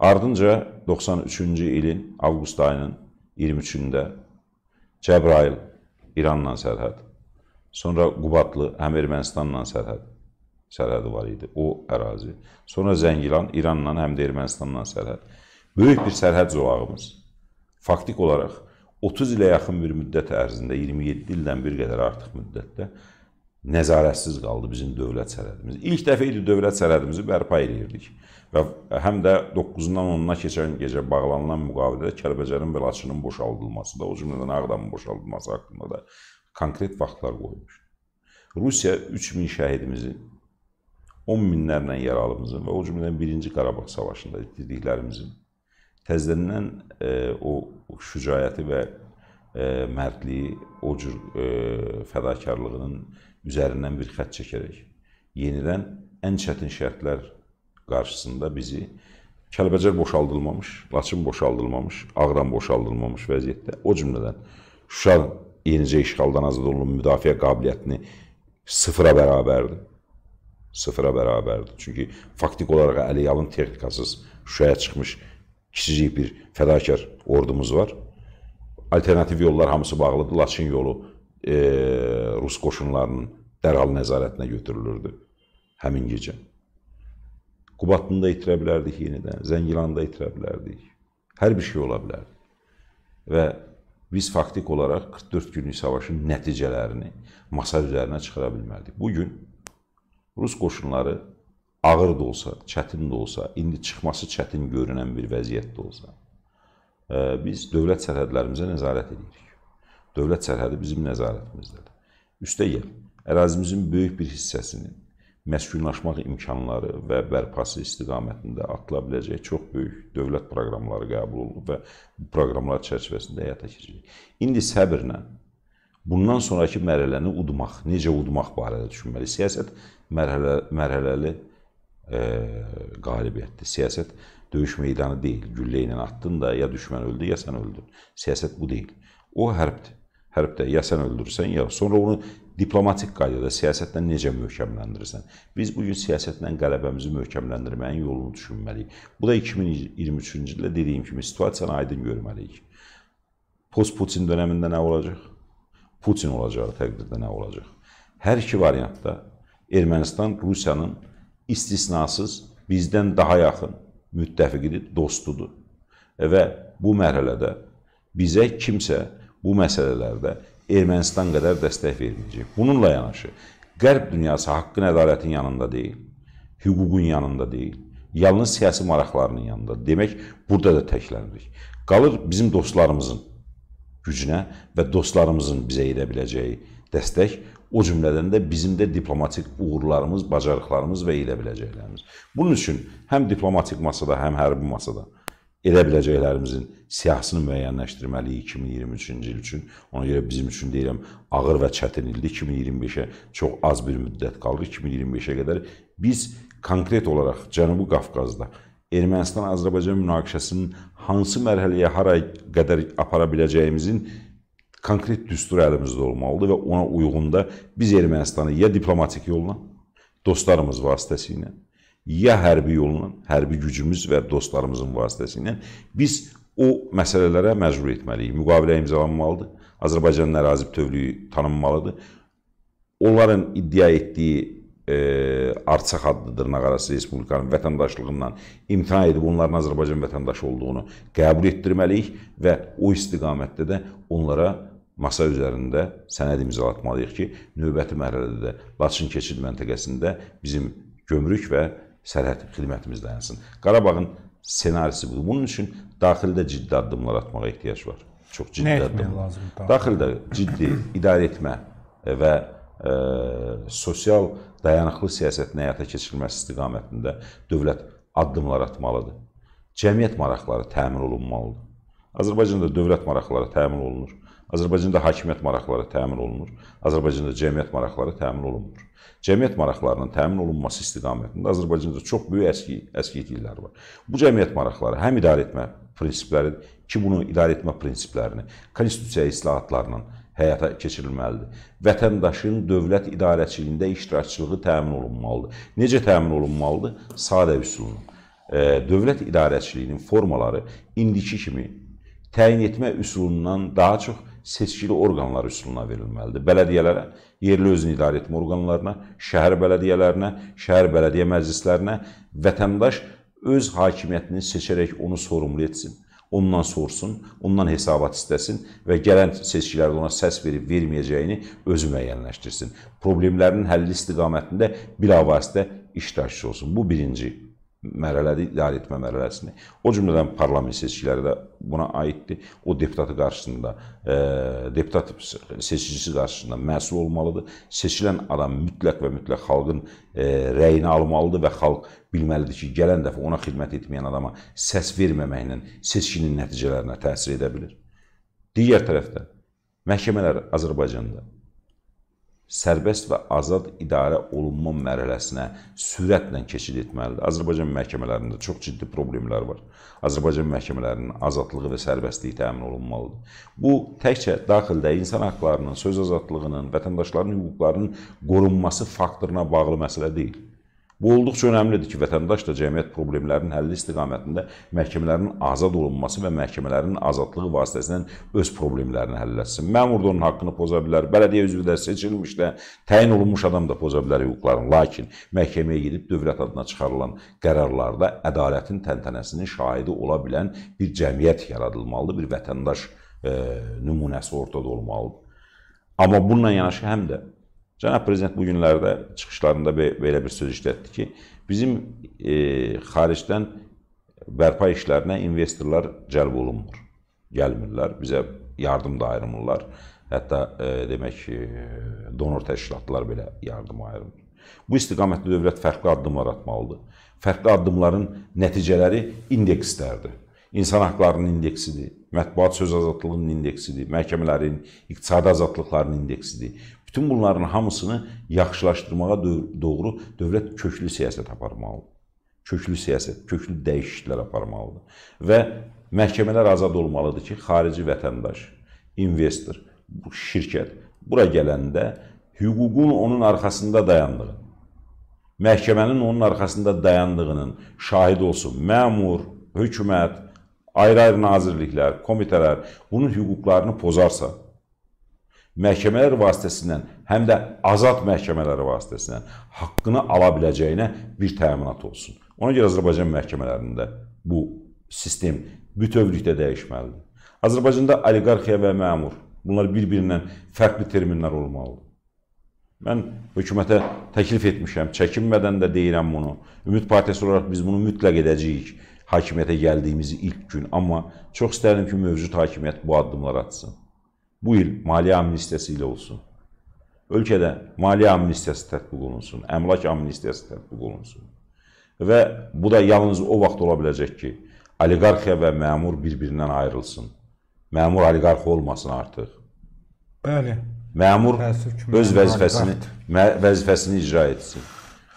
Ardınca 93-cü ilin avqust ayının 23-də Cəbrail İranla sərhəd, sonra Qubatlı həm Ermənistanla sərhəd, sərhədi var idi o ərazi. Sonra Zəngilan İranla həm də Ermənistanla sərhəd. Böyük bir sərhəd zolağımız faktik olaraq 30 ilə yaxın bir müddət ərzində 27 ildən bir qədər artıq müddətdə nəzarətsiz qaldı bizim dövlət sərhədimiz. İlk dəfə idi dövlət sərhədimizi bərpa edirdik. Və həm də 9-dan 10-una keçən gecə bağlanılan müqavilədə Kəlbəcərin və Laçının boşaldılması da, o cümlədən Ağdamın boşaldılması haqqında da konkret faktlar qoymuş. Rusiya 3000 şəhidimizin, 10 minlərlə yaralımızın və o cümlədən 1-ci Qarabağ savaşında itirdiklərimizin təzədən e, o şücayəti və e, mərdliyi, o cür e, fədakarlığının üzərindən bir xətt çəkərək yenidən ən çətin şərtlər qarşısında bizi Kəlbəcər boşaldılmamış, Laçın boşaldılmamış, Ağram boşaldılmamış vəziyyətdə, o cümlədən Şuşa yenicə işğaldan azad olunub müdafiə qabiliyyətini sıfıra bərabərdir. Sıfıra bərabərdir. Çünki faktik olaraq Əliyalın texnikasız Şuşaya çıxmış kiçicik bir fədakar ordumuz var. Alternativ yollar hamısı bağlıdır. Laçın yolu e, Rus qoşunlarının dərhal nəzarətinə götürülürdü həmin gecə. Qubatını da itirə bilərdik yenidən, Zəngilanı da itirə bilərdik. Hər bir şey ola bilərdi. Və biz faktik olaraq 44 günlük savaşın nəticələrini masa üzərinə çıxara bilmədik. Bugün Rus qoşunları ağır da olsa, çətin də olsa, indi çıxması çətin görünən bir vəziyyətdə olsa, e, biz dövlət sərhədlərimizə nəzarət edirik. Dövlət sərhədi bizim nəzarətimizdədir. Üstəgəl, ərazimizin böyük bir hissəsinin məskunlaşmaq imkanları və bərpası istiqamətində atıla biləcək çox böyük dövlət proqramları qəbul olunub və bu proqramlar çərçivəsində həyata keçirilir. İndi səbirlə bundan sonrakı mərhələni udmaq, necə udmaq barədə düşünməli. Siyasət mərhələ, mərhələli e, qalibiyyətdir. Siyasət döyüş meydanı deyil, güllə ilə atdın da ya düşmən öldü, ya sən öldün. Siyasət bu deyil. O hərbdir hərbdə ya sən öldürürsən, ya sonra onu diplomatik qaydada siyasətlə necə möhkəmləndirirsən. Biz bu gün siyasətlə qələbəmizi möhkəmləndirməyin yolunu düşünməliyik. Bu da 2023-cü ildə dediyim kimi situasiyanı aydın görməliyik. Post Putin dövründə nə olacaq? Putin olacağı təqdirdə nə olacaq? Hər iki variantda Ermənistan Rusiyanın istisnasız bizdən daha yaxın müttəfiqidir, dostudur. Və bu mərhələdə bizə kimsə bu məsələlərdə Ermənistan qədər dəstək verməyəcək. Bununla yanaşı, Qərb dünyası haqqın ədalətin yanında deyil, hüququn yanında deyil, yalnız siyasi maraqlarının yanında. Demək, burada da təklənirik. Qalır bizim dostlarımızın gücünə və dostlarımızın bizə edə biləcəyi dəstək, o cümlədən də bizim də diplomatik uğurlarımız, bacarıqlarımız və edə biləcəklərimiz. Bunun üçün həm diplomatik masada, həm hərbi masada edə biləcəklərimizin siyahısını müəyyənləşdirməliyik 2023-cü il üçün. Ona görə bizim üçün deyirəm, ağır və çətin ildir. 2025-ə çox az bir müddət qalır. 2025-ə qədər biz konkret olaraq Cənubi Qafqazda Ermənistan-Azərbaycan münaqişəsinin hansı mərhələyə haraya qədər apara biləcəyimizin konkret düstur əlimizdə olmalıdır və ona uyğun da biz Ermənistanı ya diplomatik yolla, dostlarımız vasitəsilə ya hərbi yolla, hərbi gücümüz və dostlarımızın vasitəsilə biz o məsələlərə məcbur etməliyik. Müqavilə imzalanmalıdır. Azərbaycanın ərazi bütövlüyü tanınmalıdır. Onların iddia etdiyi e, Artsaq adlı dırnaqarası respublikanın vətəndaşlığından imtina edib onların Azərbaycan vətəndaşı olduğunu qəbul etdirməliyik və o istiqamətdə də onlara masa üzərində sənəd imzalatmalıyıq ki, növbəti mərhələdə də Laçın keçid məntəqəsində bizim gömrük və sərhəd xidmətimiz dayansın. Qarabağın ssenarisi budur. Bunun üçün daxildə ciddi addımlar atmağa ehtiyac var. Çox ciddi addımlar. Lazımdır, daxildə ciddi <clears throat> idarə etmə və ə, e, sosial dayanıqlı siyasətin həyata keçirilməsi istiqamətində dövlət addımlar atmalıdır. Cəmiyyət maraqları təmin olunmalıdır. Azərbaycanda dövlət maraqları təmin olunur. Azərbaycanda hakimiyyət maraqları təmin olunur. Azərbaycanda cəmiyyət maraqları təmin olunmur. Cəmiyyət maraqlarının təmin olunması istiqamətində Azərbaycanda çox böyük əski, əskikliklər var. Bu cəmiyyət maraqları həm idarə etmə prinsipləri ki, bunu idarə etmə prinsiplərini konstitusiya islahatlarının həyata keçirilməlidir. Vətəndaşın dövlət idarəçiliyində iştirakçılığı təmin olunmalıdır. Necə təmin olunmalıdır? Sadə üsulla. Dövlət idarəçiliyinin formaları indiki kimi təyin etmə üsulundan daha çox seçkili orqanlar üsuluna verilməlidir. Bələdiyyələrə, yerli özünü idarə etmə orqanlarına, şəhər bələdiyyələrinə, şəhər bələdiyyə məclislərinə vətəndaş öz hakimiyyətini seçərək onu sorumlu etsin ondan sorsun, ondan hesabat istəsin və gələn seçkilərdə ona səs verib verməyəcəyini özü müəyyənləşdirsin. Problemlərinin həlli istiqamətində bilavasitə iştirakçı olsun. Bu birinci mərhələdir, idarə etmə mərhələsini. O cümlədən parlament seçkiləri də buna aiddir. O deputatı qarşısında, e, deputat seçicisi qarşısında məsul olmalıdır. Seçilən adam mütləq və mütləq xalqın e, rəyini almalıdır və xalq bilməlidir ki, gələn dəfə ona xidmət etməyən adama səs verməməklə seçkinin nəticələrinə təsir edə bilər. Digər tərəfdən məhkəmələr Azərbaycanda sərbəst və azad idarə olunma mərhələsinə sürətlə keçid etməlidir. Azərbaycan məhkəmələrində çox ciddi problemlər var. Azərbaycan məhkəmələrinin azadlığı və sərbəstliyi təmin olunmalıdır. Bu təkcə daxildə insan hüquqlarının, söz azadlığının, vətəndaşların hüquqlarının qorunması faktoruna bağlı məsələ deyil. Bu olduqca önəmlidir ki, vətəndaş da cəmiyyət problemlərinin həlli istiqamətində məhkəmələrin azad olunması və məhkəmələrin azadlığı vasitəsilə öz problemlərini həll etsin. Məmur da onun haqqını poza bilər, bələdiyyə üzvü də seçilmiş də, təyin olunmuş adam da poza bilər hüquqlarını. Lakin məhkəməyə gedib dövlət adına çıxarılan qərarlarda ədalətin təntənəsinin şahidi ola bilən bir cəmiyyət yaradılmalıdır, bir vətəndaş e, nümunəsi ortada olmalıdır. Amma bununla yanaşı həm də Cənab Prezident bu günlərdə çıxışlarında belə bir söz işlətdi ki, bizim e, xaricdən bərpa işlərinə investorlar cəlb olunmur, gəlmirlər, bizə yardım da ayırmırlar. Hətta e, demək ki, e, donor təşkilatlar belə yardım ayırmır. Bu istiqamətdə dövlət fərqli addımlar atmalıdır. Fərqli addımların nəticələri indekslərdir. İnsan haqlarının indeksidir, mətbuat söz azadlığının indeksidir, məhkəmələrin iqtisadi azadlıqlarının indeksidir. Bütün bunların hamısını yaxşılaşdırmağa doğru dövlət köklü siyasət aparmalıdır. Köklü siyasət, köklü dəyişikliklər aparmalıdır. Və məhkəmələr azad olmalıdır ki, xarici vətəndaş, investor, şirkət bura gələndə hüququn onun arxasında dayandığı, məhkəmənin onun arxasında dayandığının şahid olsun məmur, hökumət, ayrı-ayrı nazirliklər, komitələr bunun hüquqlarını pozarsa, məhkəmələr vasitəsindən, həm də azad məhkəmələri vasitəsindən haqqını ala biləcəyinə bir təminat olsun. Ona görə Azərbaycan məhkəmələrində bu sistem bütövlükdə dəyişməlidir. Azərbaycanda oliqarxiya və məmur, bunlar bir-birindən fərqli terminlər olmalıdır. Mən hökumətə təklif etmişəm, çəkinmədən də deyirəm bunu. Ümid Partiyası olaraq biz bunu mütləq edəcəyik hakimiyyətə gəldiyimiz ilk gün. Amma çox istərdim ki, mövcud hakimiyyət bu addımlar atsın bu il maliyyə amnistiyası ilə olsun. Ölkədə maliyyə amnistiyası tətbiq olunsun, əmlak amnistiyası tətbiq olunsun. Və bu da yalnız o vaxt ola biləcək ki, oliqarxiya və məmur bir-birindən ayrılsın. Məmur oliqarxi olmasın artıq. Bəli. Məmur öz vəzifəsini mə vəzifəsini icra etsin.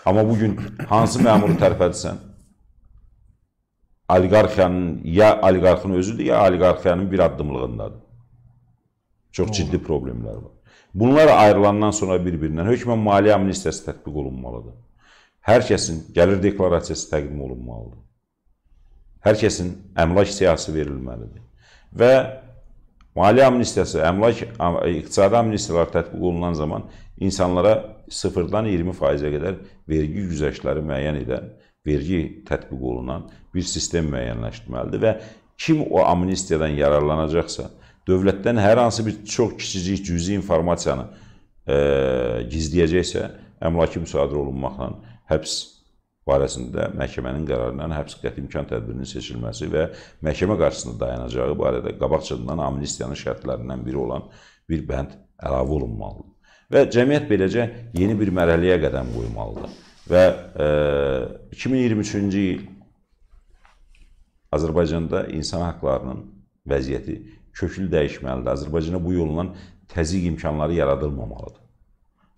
Amma bu gün hansı məmuru tərpədirsən? Oliqarxiyanın ya oliqarxın özüdür, ya oliqarxiyanın bir addımlığındadır. Çox ciddi problemlər var. Bunlar ayrılandan sonra bir-birindən hökmən maliyyə amnistiyası tətbiq olunmalıdır. Hər kəsin gəlir deklarasiyası təqdim olunmalıdır. Hər kəsin əmlak siyasi verilməlidir. Və maliyyə amnistiyası, əmlak iqtisadi amnistiyalar tətbiq olunan zaman insanlara 0-dan 20%-ə qədər vergi güzəştləri müəyyən edən, vergi tətbiq olunan bir sistem müəyyənləşdirməlidir və kim o amnistiyadan yararlanacaqsa, dövlətdən hər hansı bir çox kiçicik cüzi informasiyanı e, gizləyəcəksə, əmlakı müsadirə olunmaqla həbs barəsində məhkəmənin qərarından həbs qəti imkan tədbirinin seçilməsi və məhkəmə qarşısında dayanacağı barədə qabaqcadan amnistiyanın şərtlərindən biri olan bir bənd əlavə olunmalıdır. Və cəmiyyət beləcə yeni bir mərhələyə qədəm qoymalıdır. Və e, 2023-cü il Azərbaycanda insan haqlarının vəziyyəti kökül dəyişməlidir. Azərbaycana bu yolla təzyiq imkanları yaradılmamalıdır.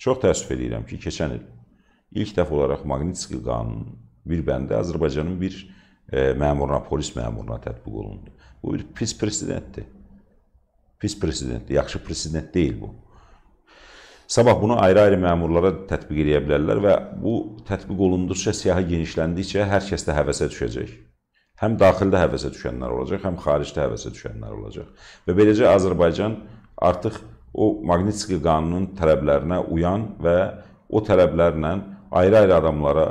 Çox təəssüf edirəm ki, keçən il ilk dəfə olaraq Magnitski qanununun bir bəndi Azərbaycanın bir e, məmuruna, polis məmuruna tətbiq olundu. Bu bir pis presidentdir. Pis presidentdir, yaxşı president deyil bu. Sabah bunu ayrı-ayrı məmurlara tətbiq edə bilərlər və bu tətbiq olunduqca, siyahı genişləndikcə hər kəs də həvəsə düşəcək. Həm daxildə həvəsə düşənlər olacaq, həm xaricdə həvəsə düşənlər olacaq. Və beləcə Azərbaycan artıq o Magnitski qanunun tələblərinə uyan və o tələblərlə ayrı-ayrı adamlara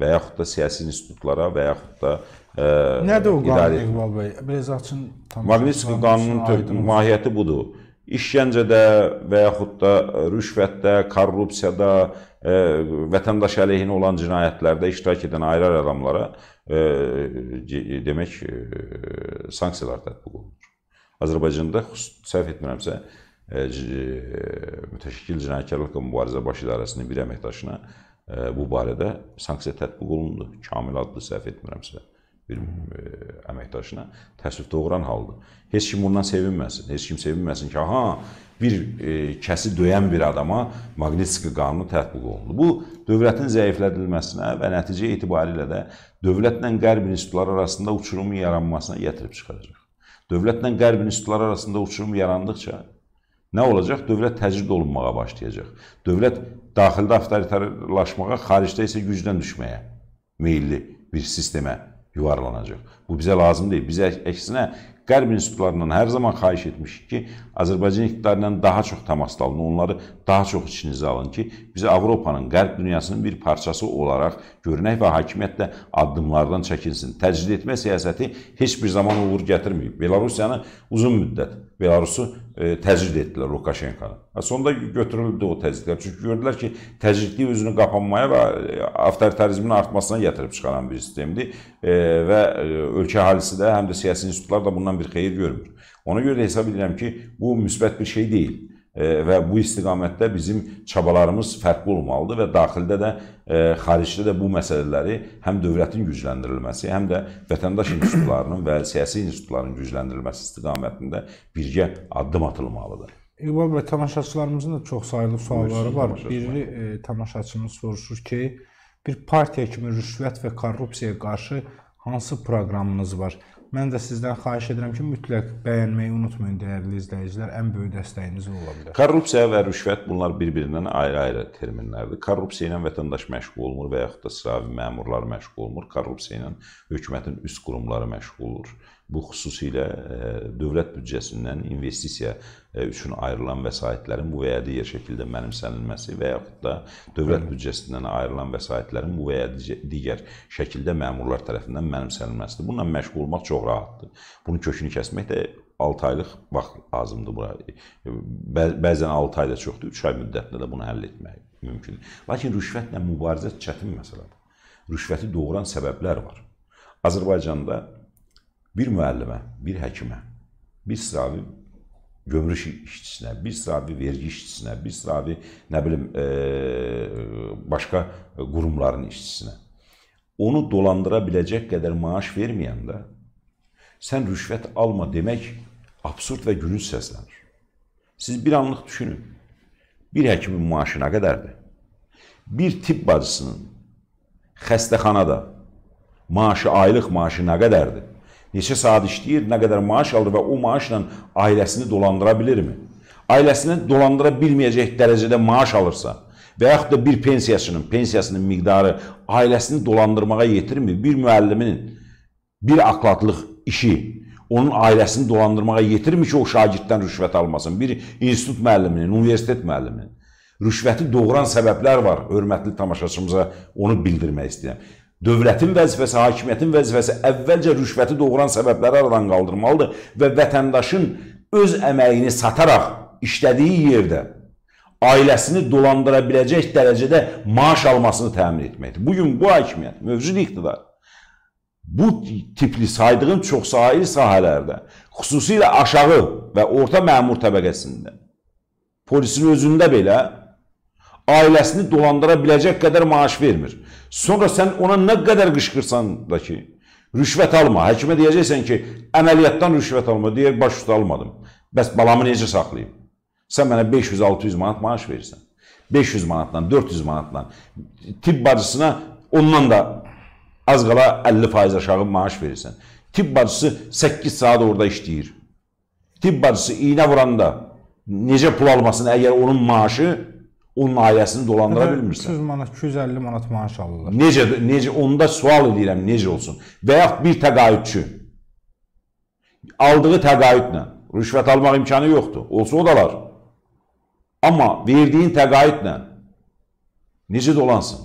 və yaxud da siyasi institutlara və yaxud da ə, e, Nədir o qanun İqbal bəy? Biraz açın. Magnitski qanunun mahiyyəti budur. İşgəncədə və yaxud da rüşvətdə, korrupsiyada, ə, e, vətəndaş əleyhinə olan cinayətlərdə iştirak edən ayrı-ayrı adamlara demək e, sanksiyalar tətbiq olunur. Azərbaycanda səhv etmirəmsə e, e, mütəşəkkil cinayətkarlıqla mübarizə baş idarəsinin bir əməkdaşına bu barədə sanksiya tətbiq olundu. Kamil adlı səhv etmirəmsə bir əməkdaşına təəssüf doğuran haldır. Heç kim bundan sevinməsin. Heç kim sevinməsin ki, aha, bir e, kəsi döyən bir adama Magnitski qanunu tətbiq olundu. Bu dövlətin zəiflədilməsinə və nəticə etibarilə də dövlətlə qərb institutları arasında uçurumun yaranmasına gətirib çıxaracaq. Dövlətlə qərb institutları arasında uçurum yarandıqca nə olacaq? Dövlət təcrid olunmağa başlayacaq. Dövlət daxildə avtoritarlaşmağa, xaricdə isə gücdən düşməyə meyilli bir sistemə yuvarlanacaq. Bu bizə lazım deyil. Biz əksinə Qərb institutlarından hər zaman xahiş etmişik ki, Azərbaycan iqtidarından daha çox təmasda alın, onları daha çox içinizə alın ki, biz Avropanın, Qərb dünyasının bir parçası olaraq görünək və hakimiyyətlə addımlardan çəkinsin. Təcrid etmə siyasəti heç bir zaman uğur gətirməyib. Belarusiyanı uzun müddət Belarusu e, təcrid etdilər Lukashenkanı. Və sonda götürüldü o təzyiqlər. Çünki gördülər ki, təzyiqlik özünü qapanmaya və e, avtoritarizmin artmasına gətirib çıxaran bir sistemdir e, və ölkə əhalisi də, həm də siyasi institutlar da bundan bir xeyir görmür. Ona görə də hesab edirəm ki, bu müsbət bir şey deyil. E, və bu istiqamətdə bizim çabalarımız fərqli olmalıdır və daxildə də, e, xaricdə də bu məsələləri həm dövlətin gücləndirilməsi, həm də vətəndaş institutlarının və siyasi institutların gücləndirilməsi istiqamətində birgə addım atılmalıdır. İqbal bəy, tamaşaçılarımızın da çoxsaylı sualları var. Biri e, tamaşaçımız soruşur ki, bir partiya kimi rüşvət və korrupsiyaya qarşı hansı proqramınız var? Mən də sizdən xahiş edirəm ki, mütləq bəyənməyi unutmayın dəyərli izləyicilər. Ən böyük dəyəriniz ola bilər. Korrupsiya və rüşvət bunlar bir-birindən ayrı-ayrı terminlərdir. Korrupsiya ilə vətəndaş məşğul olmur və yaxud da sıravi məmurlar məşğul olmur. Korrupsiya ilə hökumətin üst qurumları məşğul olur. Bu xüsusilə e, dövlət büdcəsindən investisiya e, üçün ayrılan vəsaitlərin bu və ya digər şəkildə mənimsənilməsi və yaxud da dövlət büdcəsindən ayrılan vəsaitlərin bu və ya digər şəkildə məmurlar tərəfindən mənimsənilməsidir. Bununla məşğul olmaq çox rahatdır. Bunun kökünü kəsmək də 6 aylıq vaxt lazımdır bura. E, bəzən 6 ay da çoxdur, 3 ay müddətində də bunu həll etmək mümkündür. Lakin rüşvətlə mübarizə çətin məsələdir. Rüşvəti doğuran səbəblər var. Azərbaycanda bir müəllimə, bir həkimə, bir sıravi gömrük işçisinə, bir sıravi vergi işçisinə, bir sıravi nə bilim e, başqa qurumların işçisinə onu dolandıra biləcək qədər maaş verməyəndə sən rüşvət alma demək absurd və gülünc səslənir. Siz bir anlıq düşünün. Bir həkimin maaşı nə qədərdir? Bir tibb bacısının xəstəxanada maaşı, aylıq maaşı nə qədərdir? Neçə saat işləyir, nə qədər maaş alır və o maaşla ailəsini dolandıra bilirmi? Ailəsini dolandıra bilməyəcək dərəcədə maaş alırsa və yaxud da bir pensiyasının, pensiyasının miqdarı ailəsini dolandırmağa yetirmir. Bir müəlliminin bir aqlatlıq işi onun ailəsini dolandırmağa yetirmir ki, o şagirddən rüşvət almasın. Bir institut müəlliminin, universitet müəlliminin. Rüşvəti doğuran səbəblər var. Hörmətli tamaşaçımıza onu bildirmək istəyirəm. Dövlətin vəzifəsi, hakimiyyətin vəzifəsi əvvəlcə rüşvəti doğuran səbəbləri aradan qaldırmalıdır və vətəndaşın öz əməyini sataraq işlədiyi yerdə ailəsini dolandıra biləcək dərəcədə maaş almasını təmin etməkdir. Bugün bu hakimiyyət, mövcud iqtidar bu tipli saydığım çoxsaylı sahələrdə, xüsusilə aşağı və orta məmur təbəqəsində, polisin özündə belə ailəsini dolandıra biləcək qədər maaş vermir. Sonra sən ona nə qədər qışqırsan da ki, rüşvət alma. Həkimə deyəcəksən ki, əməliyyatdan rüşvət alma. Deyər, baş üstə almadım. Bəs balamı necə saxlayım? Sən mənə 500-600 manat maaş verirsən. 500 manatla, 400 manatla. Tibb bacısına ondan da az qala 50% aşağı maaş verirsən. Tibb bacısı 8 saat orada işləyir. Tibb bacısı iynə vuranda necə pul almasın əgər onun maaşı onun ailəsini dolandıra bilmirsən. 300 manat, 250 manat maaş alırlar. Necə necə onda sual edirəm, necə olsun? Və ya bir təqaüdçü aldığı təqaüdlə rüşvət almaq imkanı yoxdur. Olsa o da var. Amma verdiyin təqaüdlə necə dolansın?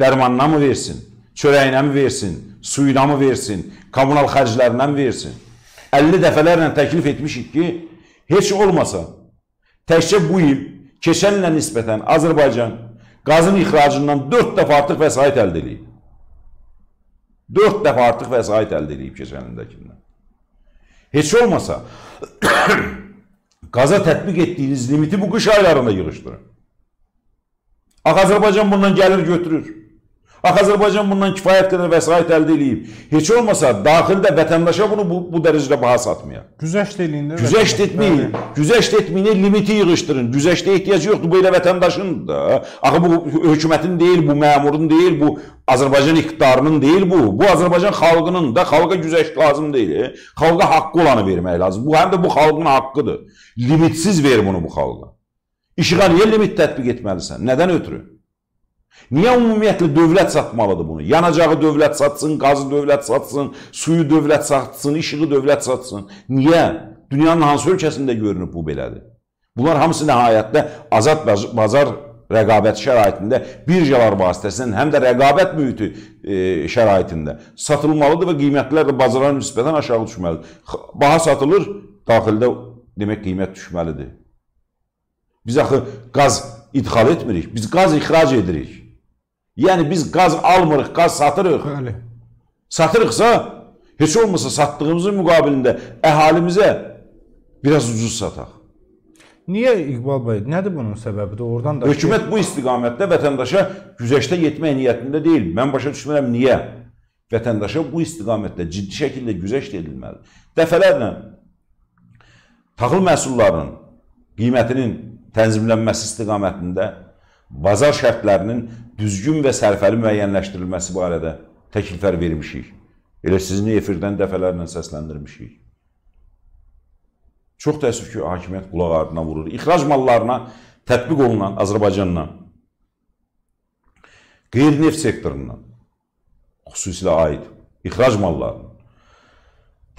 Dərmanına mı versin? Çörəyinə mi versin? Suyuna mı versin? Kommunal xərclərinə mi versin? 50 dəfələrlə təklif etmişik ki, heç olmasa təkcə bu il keçən ilə nisbətən Azərbaycan qazın ixracından 4 dəfə artıq vəsait əldə edib. 4 dəfə artıq vəsait əldə edib keçən ilindəkindən. Heç olmasa <coughs> qaza tətbiq etdiyiniz limiti bu qış aylarında yığışdırın. Ax Azərbaycan bundan gəlir götürür. Axı Azərbaycan bundan kifayət qədər vəsait əldə edib. Heç olmasa daxildə vətəndaşa bunu bu, bu dərəcədə baha satmaya. Güzəşt eləyin də. Güzəşt etməyin. Güzəşt etməyin, limiti yığışdırın. Güzəştə ehtiyacı yoxdur bu elə vətəndaşın da. Axı bu hökumətin deyil, bu məmurun deyil, bu Azərbaycan iqtidarının deyil bu. Bu Azərbaycan xalqının da xalqa güzəşt lazım deyil. E. Xalqa haqqı olanı vermək lazım. Bu həm də bu xalqın haqqıdır. Limitsiz ver bunu bu xalqa. İşğaliyə limit tətbiq etməlisən. Nədən ötürü? Niyə ümumiyyətlə dövlət satmalıdır bunu? Yanacağı dövlət satsın, qazı dövlət satsın, suyu dövlət satsın, işığı dövlət satsın. Niyə? Dünyanın hansı ölkəsində görünüb bu belədir? Bunlar hamısı nəhayətdə azad bazar rəqabət şəraitində birjalar vasitəsilə həm də rəqabət mühiti e, şəraitində satılmalıdır və qiymətlər də bazara nisbətən aşağı düşməlidir. Baha satılır, daxildə demək qiymət düşməlidir. Biz axı qaz idxal etmirik, biz qaz ixrac edirik. Yəni biz qaz almırıq, qaz satırıq. Bəli. Satırıqsa, heç olmasa satdığımızın müqabilində əhalimizə biraz ucuz sataq. Niyə İqbal bəy? Nədir bunun səbəbi də? Oradan da hökumət bu istiqamətdə vətəndaşa güzəştə getmək niyyətində deyil. Mən başa düşmürəm niyə vətəndaşa bu istiqamətdə ciddi şəkildə güzəşt edilməlidir. Dəfələrlə taxıl məhsullarının qiymətinin tənzimlənməsi istiqamətində bazar şərtlərinin düzgün və sərfəli müəyyənləşdirilməsi barədə təkliflər vermişik. Elə sizin efirdən dəfələrlə səsləndirmişik. Çox təəssüf ki, hakimiyyət qulaq ardına vurur. İxrac mallarına tətbiq olunan Azərbaycandan, qeyri-neft sektorundan, xüsusilə aid ixrac mallarının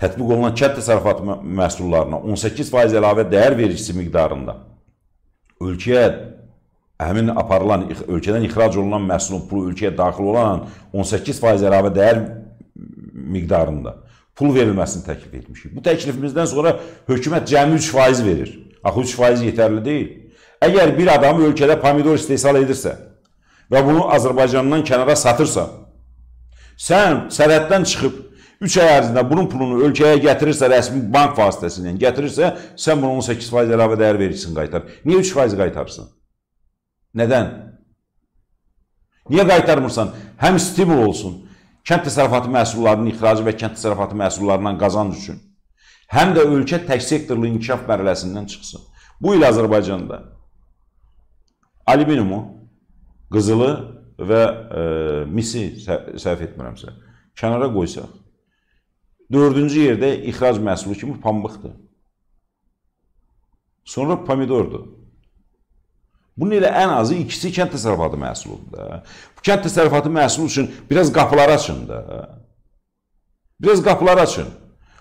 tətbiq olunan kənd təsərrüfatı məhsullarına 18% əlavə dəyər vericisi miqdarında ölkəyə həmin aparılan, ölkədən ixrac olunan məhsulun pulu ölkəyə daxil olan 18% əlavə dəyər miqdarında pul verilməsini təklif etmişik. Bu təklifimizdən sonra hökumət cəmi 3% verir. Axı 3% yetərli deyil. Əgər bir adam ölkədə pomidor istehsal edirsə və bunu Azərbaycandan kənara satırsa, sən sərhəddən çıxıb 3 ay ərzində bunun pulunu ölkəyə gətirirsə, rəsmi bank vasitəsilə gətirirsə, sən bunu 18% əlavə dəyər verirsin qaytar. Niyə 3% qaytarsın? Nədən? Niyə qaytarmırsan? Həm stimul olsun, kənd təsərrüfatı məhsullarının ixracı və kənd təsərrüfatı məhsullarından qazanc üçün, həm də ölkə tək sektorlu inkişaf mərhələsindən çıxsın. Bu il Azərbaycanda alüminiumu, qızılı və e, misi səhv etmirəmsə, kənara qoysaq, dördüncü yerdə ixrac məhsulu kimi pambıqdır. Sonra pomidordur. Bunun elə ən azı ikisi kənd təsərrüfatı məhsuludur da. Bu kənd təsərrüfatı məhsulu üçün biraz qapıları açın da. Biraz qapıları açın.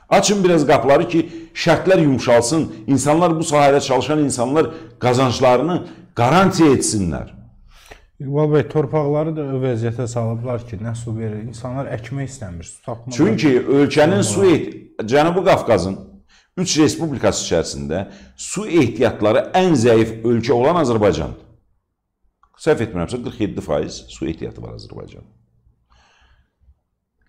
Açın biraz qapıları ki, şərtlər yumşalsın, insanlar bu sahədə çalışan insanlar qazanclarını qarantiya etsinlər. İqbal bəy, torpaqları da o vəziyyətə salıblar ki, nə su verir, insanlar əkmək istəmir, su tapmır. Çünki ölkənin su et, Cənubi Qafqazın Üç respublikası içərisində su ehtiyatları ən zəif ölkə olan Azərbaycandır. Səhv etmirəmsə 47% su ehtiyatı var Azərbaycan.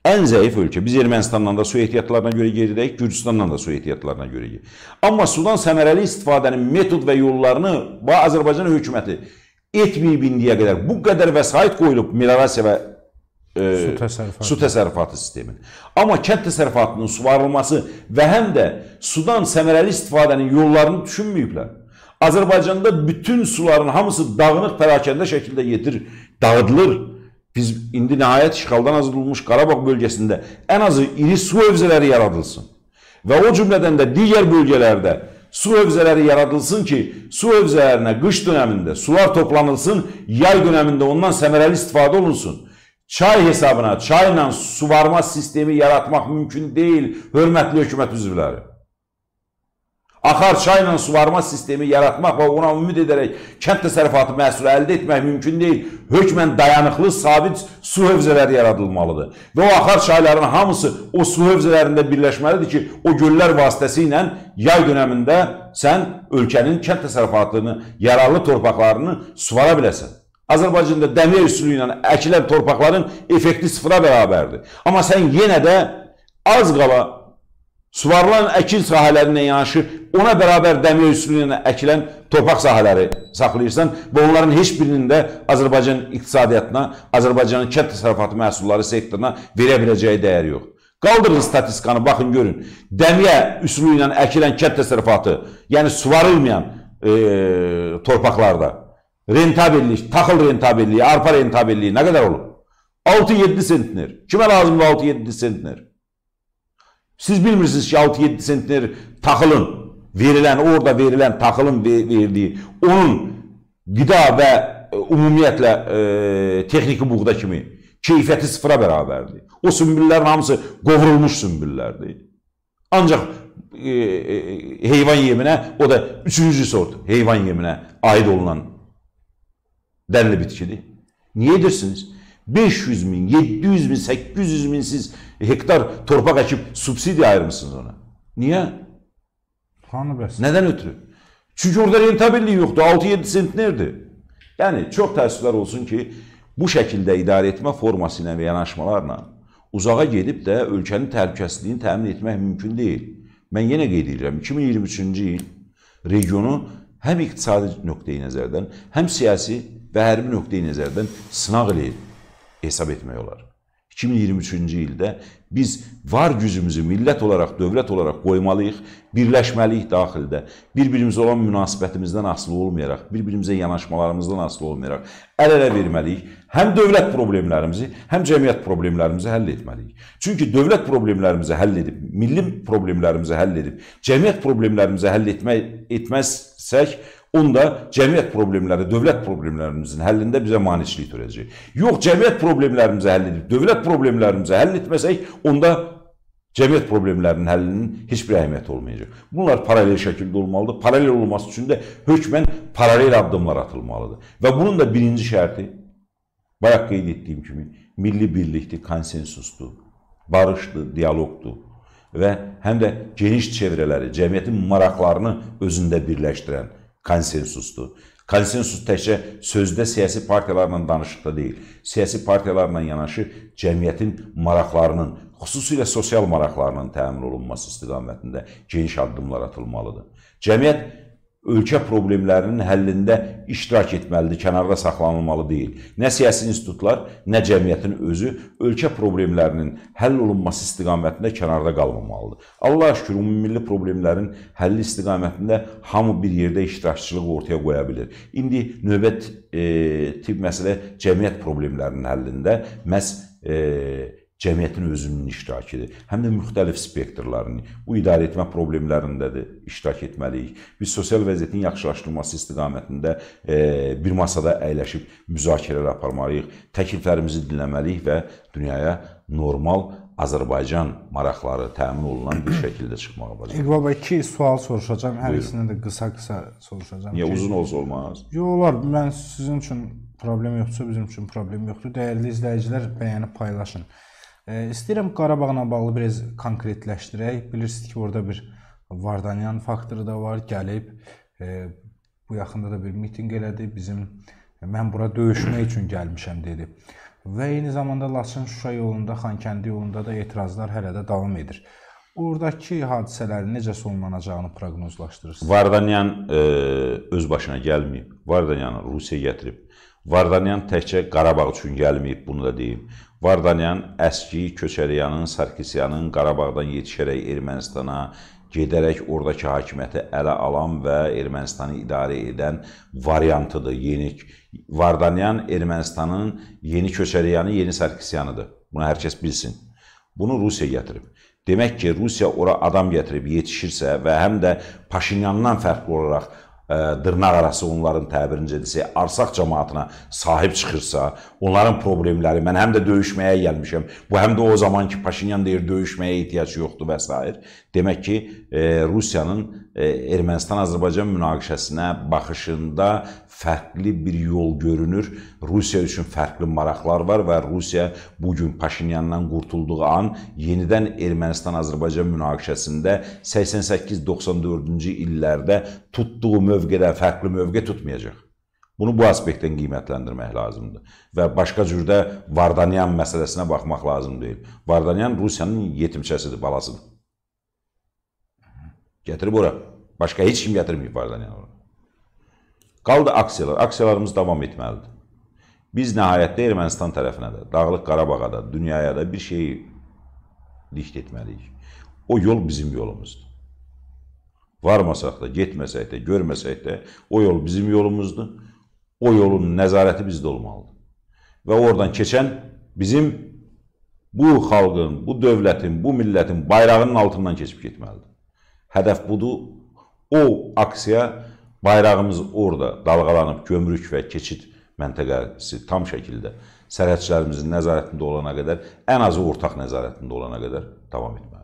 Ən zəif ölkə. Biz Ermənistandan da su ehtiyatlarına görə geridəyik, Gürcüstandan da su ehtiyatlarına görə gedir. Amma sudan səmərəli istifadənin metod və yollarını Azərbaycan hökuməti etməyib indiyə qədər. Bu qədər vəsait qoyulub minerasiya və Su təsərrüfatı. su təsərrüfatı sistemi. Amma kənd təsərrüfatının suvarılması və həm də sudan səmərəli istifadənin yollarını düşünməyiblər. Azərbaycanda bütün suların hamısı dağınıq pərakəndə şəkildə yetir, dağıdılır. Biz indi nəhayət işğaldan azadılmış Qarabağ bölgəsində ən azı iri su hövzələri yaradılsın. Və o cümlədən də digər bölgələrdə su hövzələri yaradılsın ki, su hövzələrinə qış dönəmində sular toplanılsın, yay dönəmində ondan səmərəli istifadə olunsun. Çay hesabına, çayla suvarma sistemi yaratmaq mümkün deyil, hörmətli hökumət üzvləri. Axar çayla suvarma sistemi yaratmaq və ona ümid edərək kənd təsərrüfatı məhsulu əldə etmək mümkün deyil. Hökmən dayanıqlı, sabit su hövzələri yaradılmalıdır. Və o axar çayların hamısı o su hövzələrində birləşməlidir ki, o göllər vasitəsilə yay dönəmində sən ölkənin kənd təsərrüfatını, yararlı torpaqlarını suvara biləsən. Azərbaycanda dəmir üsulu ilə əkilən torpaqların effekti sıfıra bərabərdir. Amma sən yenə də az qala suvarılan əkin sahələrinə yanaşı ona bərabər dəmir üsulu ilə əkilən torpaq sahələri saxlayırsan və onların heç birində Azərbaycan iqtisadiyyatına, Azərbaycanın kənd təsərrüfatı məhsulları sektoruna verə biləcəyi dəyər yox. Qaldırın statistikanı, baxın görün. Dəmiyə üsulu ilə əkilən kənd təsərrüfatı, yəni suvarılmayan e, torpaqlarda Rentabillik, takıl rentabilliği, arpa rentabilliği ne kadar olur? 6-7 sentner. Kime lazımdı 6-7 sentner? Siz bilmirsiniz ki 6-7 sentner takılın, verilen, orada verilen takılın verdiği, onun qida və ümumiyyətlə e, e texniki buğda kimi keyfiyyəti sıfıra bərabərdir. O sümbüllərin hamısı qovrulmuş sümbüllərdir. Ancaq e, e, e heyvan yeminə, o da üçüncü sort heyvan yeminə aid olunan Dərli bitkili. Niyə edirsiniz? 500 min, 700 min, 800 min siz hektar torpaq əkib subsidiya ayırmışsınız ona. Niyə? Hanı bəs? Nədən ötürü? Çünki orada rentabillik yoxdur. 6-7 sentnerdir. Yəni çox təəssüflər olsun ki, bu şəkildə idarə etmə forması ilə və yanaşmalarla uzağa gedib də ölkənin təhlükəsizliyini təmin etmək mümkün deyil. Mən yenə qeyd edirəm, 2023-cü il regionu həm iqtisadi nöqteyi nəzərdən, həm siyasi və hərbi nöqteyi nəzərdən sınaq eləyir hesab etmək olar. 2023-cü ildə biz var gücümüzü millət olaraq, dövlət olaraq qoymalıyıq, birləşməliyik daxildə. Bir-birimizə olan münasibətimizdən asılı olmayaraq, bir-birimizə yanaşmalarımızdan asılı olmayaraq əl-ələ verməliyik, həm dövlət problemlərimizi, həm cəmiyyət problemlərimizi həll etməliyik. Çünki dövlət problemlərimizi həll edib, milli problemlərimizi həll edib, cəmiyyət problemlərimizi həll etmək etməzsək, onda cəmiyyət problemləri, dövlət problemlərimizin həllində bizə maneçilik törəcək. Yox, cəmiyyət problemlərimizi həll edib, dövlət problemlərimizi həll etməsək, onda Cəmiyyət problemlərinin həllinin heç bir əhəmiyyəti olmayacaq. Bunlar paralel şəkildə olmalıdır. Paralel olması üçün də hökmən paralel addımlar atılmalıdır. Və bunun da birinci şərti Bayaq qeyd etdiyim kimi, milli birlikdir, konsensusdur, barışdır, dialoqdur və həm də geniş çevrələri, cəmiyyətin maraqlarını özündə birləşdirən konsensusdur. Konsensus təkcə sözdə siyasi partiyalarla danışıqda deyil, siyasi partiyalarla yanaşı cəmiyyətin maraqlarının, xüsusilə sosial maraqlarının təmin olunması istiqamətində geniş addımlar atılmalıdır. Cəmiyyət ölkə problemlərinin həllində iştirak etməlidir, kənarda saxlanılmalı deyil. Nə siyasi institutlar, nə cəmiyyətin özü ölkə problemlərinin həll olunması istiqamətində kənarda qalmamalıdır. Allah şükür, ümummilli problemlərin həlli istiqamətində hamı bir yerdə iştirakçılığı ortaya qoya bilir. İndi növbət e, tip məsələ cəmiyyət problemlərinin həllində məhz e, cəmiyyətin özünün iştirakıdır. Həm də müxtəlif spektrlarını, bu idarə etmə problemlərində də iştirak etməliyik. Biz sosial vəziyyətin yaxşılaşdırılması istiqamətində e, bir masada əyləşib müzakirələr aparmalıyıq, təkliflərimizi dinləməliyik və dünyaya normal Azərbaycan maraqları təmin olunan bir şəkildə çıxmağa bacarır. İqbal bəy, iki sual soruşacağam. Hər ikisindən də qısa-qısa soruşacağam. Niyə ki, uzun olsa olmaz? Yox, olar. Mən sizin üçün problem yoxdursa, bizim üçün problem yoxdur. Dəyərli izləyicilər, bəyənib paylaşın. İstəyirəm Qarabağla bağlı biraz konkretləşdirək. Bilirsiniz ki, orada bir Vardanyan faktoru da var, gəlib e, bu yaxında da bir mitinq elədi. Bizim mən bura döyüşmək üçün gəlmişəm dedi. Və eyni zamanda Laçın-Şuşa yolunda, Xankəndi yolunda da etirazlar hələ də davam edir. Oradakı hadisələrin necə sonlanacağını proqnozlaşdırırsınız? Vardanyan ə, e, öz başına gəlməyib. Vardanyanı Rusiya gətirib Vardanyan təkcə Qarabağ üçün gəlməyib, bunu da deyim. Vardanyan əski Köçəriyanın, Sarkisyanın Qarabağdan yetişərək Ermənistana gedərək oradakı hakimiyyəti ələ alan və Ermənistanı idarə edən variantıdır. Yeni Vardanyan Ermənistanın yeni köçəriyanı, yeni Sarkisyanıdır. Bunu hər kəs bilsin. Bunu Rusiya gətirib. Demək ki, Rusiya ora adam gətirib yetişirsə və həm də Paşinyandan fərqli olaraq dırnaq arası onların təbirincə desə, arsaq cəmaatına sahib çıxırsa, onların problemləri, mən həm də döyüşməyə gəlmişəm, bu həm də o zaman ki, Paşinyan deyir, döyüşməyə ehtiyac yoxdur və s. Demək ki, Rusiyanın Ermənistan-Azərbaycan münaqişəsinə baxışında fərqli bir yol görünür. Rusiya üçün fərqli maraqlar var və Rusiya bugün Paşinyandan qurtulduğu an yenidən Ermənistan-Azərbaycan münaqişəsində 88-94-cü illərdə tutduğu mövqedə fərqli mövqe tutmayacaq. Bunu bu aspektdən qiymətləndirmək lazımdır. Və başqa cürdə Vardanyan məsələsinə baxmaq lazım deyil. Vardanyan Rusiyanın yetimçəsidir, balasıdır. Gətirib ora. Başqa heç kim gətirməyib Vardanyan ora. Qaldı aksiyalar. Aksiyalarımız davam etməlidir. Biz nəhayətdə Ermənistan tərəfinə də, Dağlıq Qarabağa da, dünyaya da bir şeyi dikt etməliyik. O yol bizim yolumuzdur. Varmasaq da, getməsək də, görməsək də o yol bizim yolumuzdur. O yolun nəzarəti bizdə olmalıdır. Və oradan keçən bizim bu xalqın, bu dövlətin, bu millətin bayrağının altından keçib getməlidir. Hədəf budur. O aksiya bayrağımız orada dalğalanıb gömrük və keçid məntəqəsi tam şəkildə sərhədçilərimizin nəzarətində olana qədər, ən azı ortaq nəzarətində olana qədər davam etməlidir.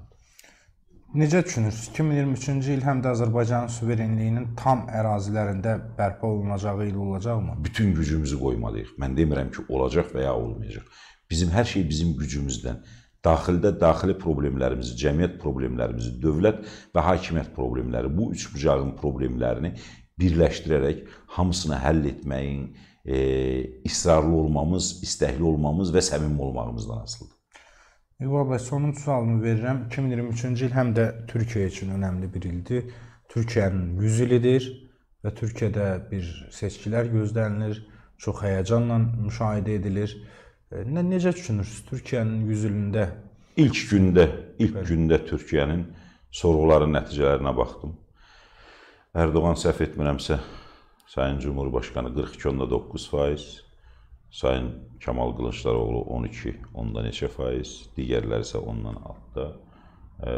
Necə düşünürsüz? 2023-cü il həm də Azərbaycanın suverenliyinin tam ərazilərində bərpa olunacağı il olacaqmı? Bütün gücümüzü qoymalıyıq. Mən demirəm ki, olacaq və ya olmayacaq. Bizim hər şey bizim gücümüzdən, daxildə daxili problemlərimizi, cəmiyyət problemlərimizi, dövlət və hakimiyyət problemləri, bu üç bucağın problemlərini birləşdirərək hamısını həll etməyin, e, israrlı olmamız, istəkli olmamız və səmimi olmağımızdan asılıdır. İqbal bəy, sonuncu sualımı verirəm. 2023-cü il həm də Türkiyə üçün önəmli bir ildir. Türkiyənin 100 ilidir və Türkiyədə bir seçkilər gözlənilir. Çox həyəcanla müşahidə edilir. E, nə necə düşünürsüz Türkiyənin 100 ilində? İlk gündə, ilk Bəli. gündə Türkiyənin sorğuların nəticələrinə baxdım. Ərdoğan səhv etmirəmsə, Sayın Cümhurbaşqanı 42.9%, Sayın Kamal Qılıçdaroğlu 12, onda neçə faiz, digərləri isə ondan altda. E,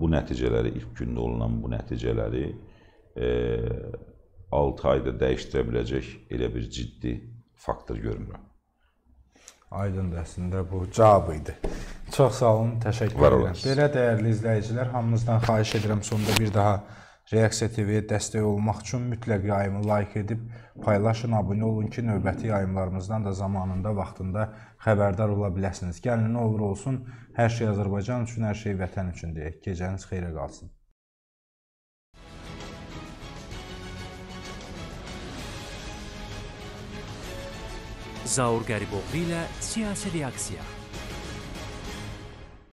bu nəticələri, ilk gündə olunan bu nəticələri e, 6 ayda dəyişdirə biləcək elə bir ciddi faktor görmürəm. Aydındır əslində bu cavab idi. Çox sağ olun, təşəkkür edirəm. Belə dəyərli izləyicilər, hamınızdan xahiş edirəm sonda bir daha Reaksiya TV-yə e dəstək olmaq üçün mütləq yayımı like edib, paylaşın, abunə olun ki, növbəti yayımlarımızdan da zamanında, vaxtında xəbərdar ola biləsiniz. Gəlin, nə olur olsun, hər şey Azərbaycan üçün, hər şey vətən üçün deyək. Gecəniz xeyrə qalsın. Zaur Qəriboğlu ilə siyasi reaksiya.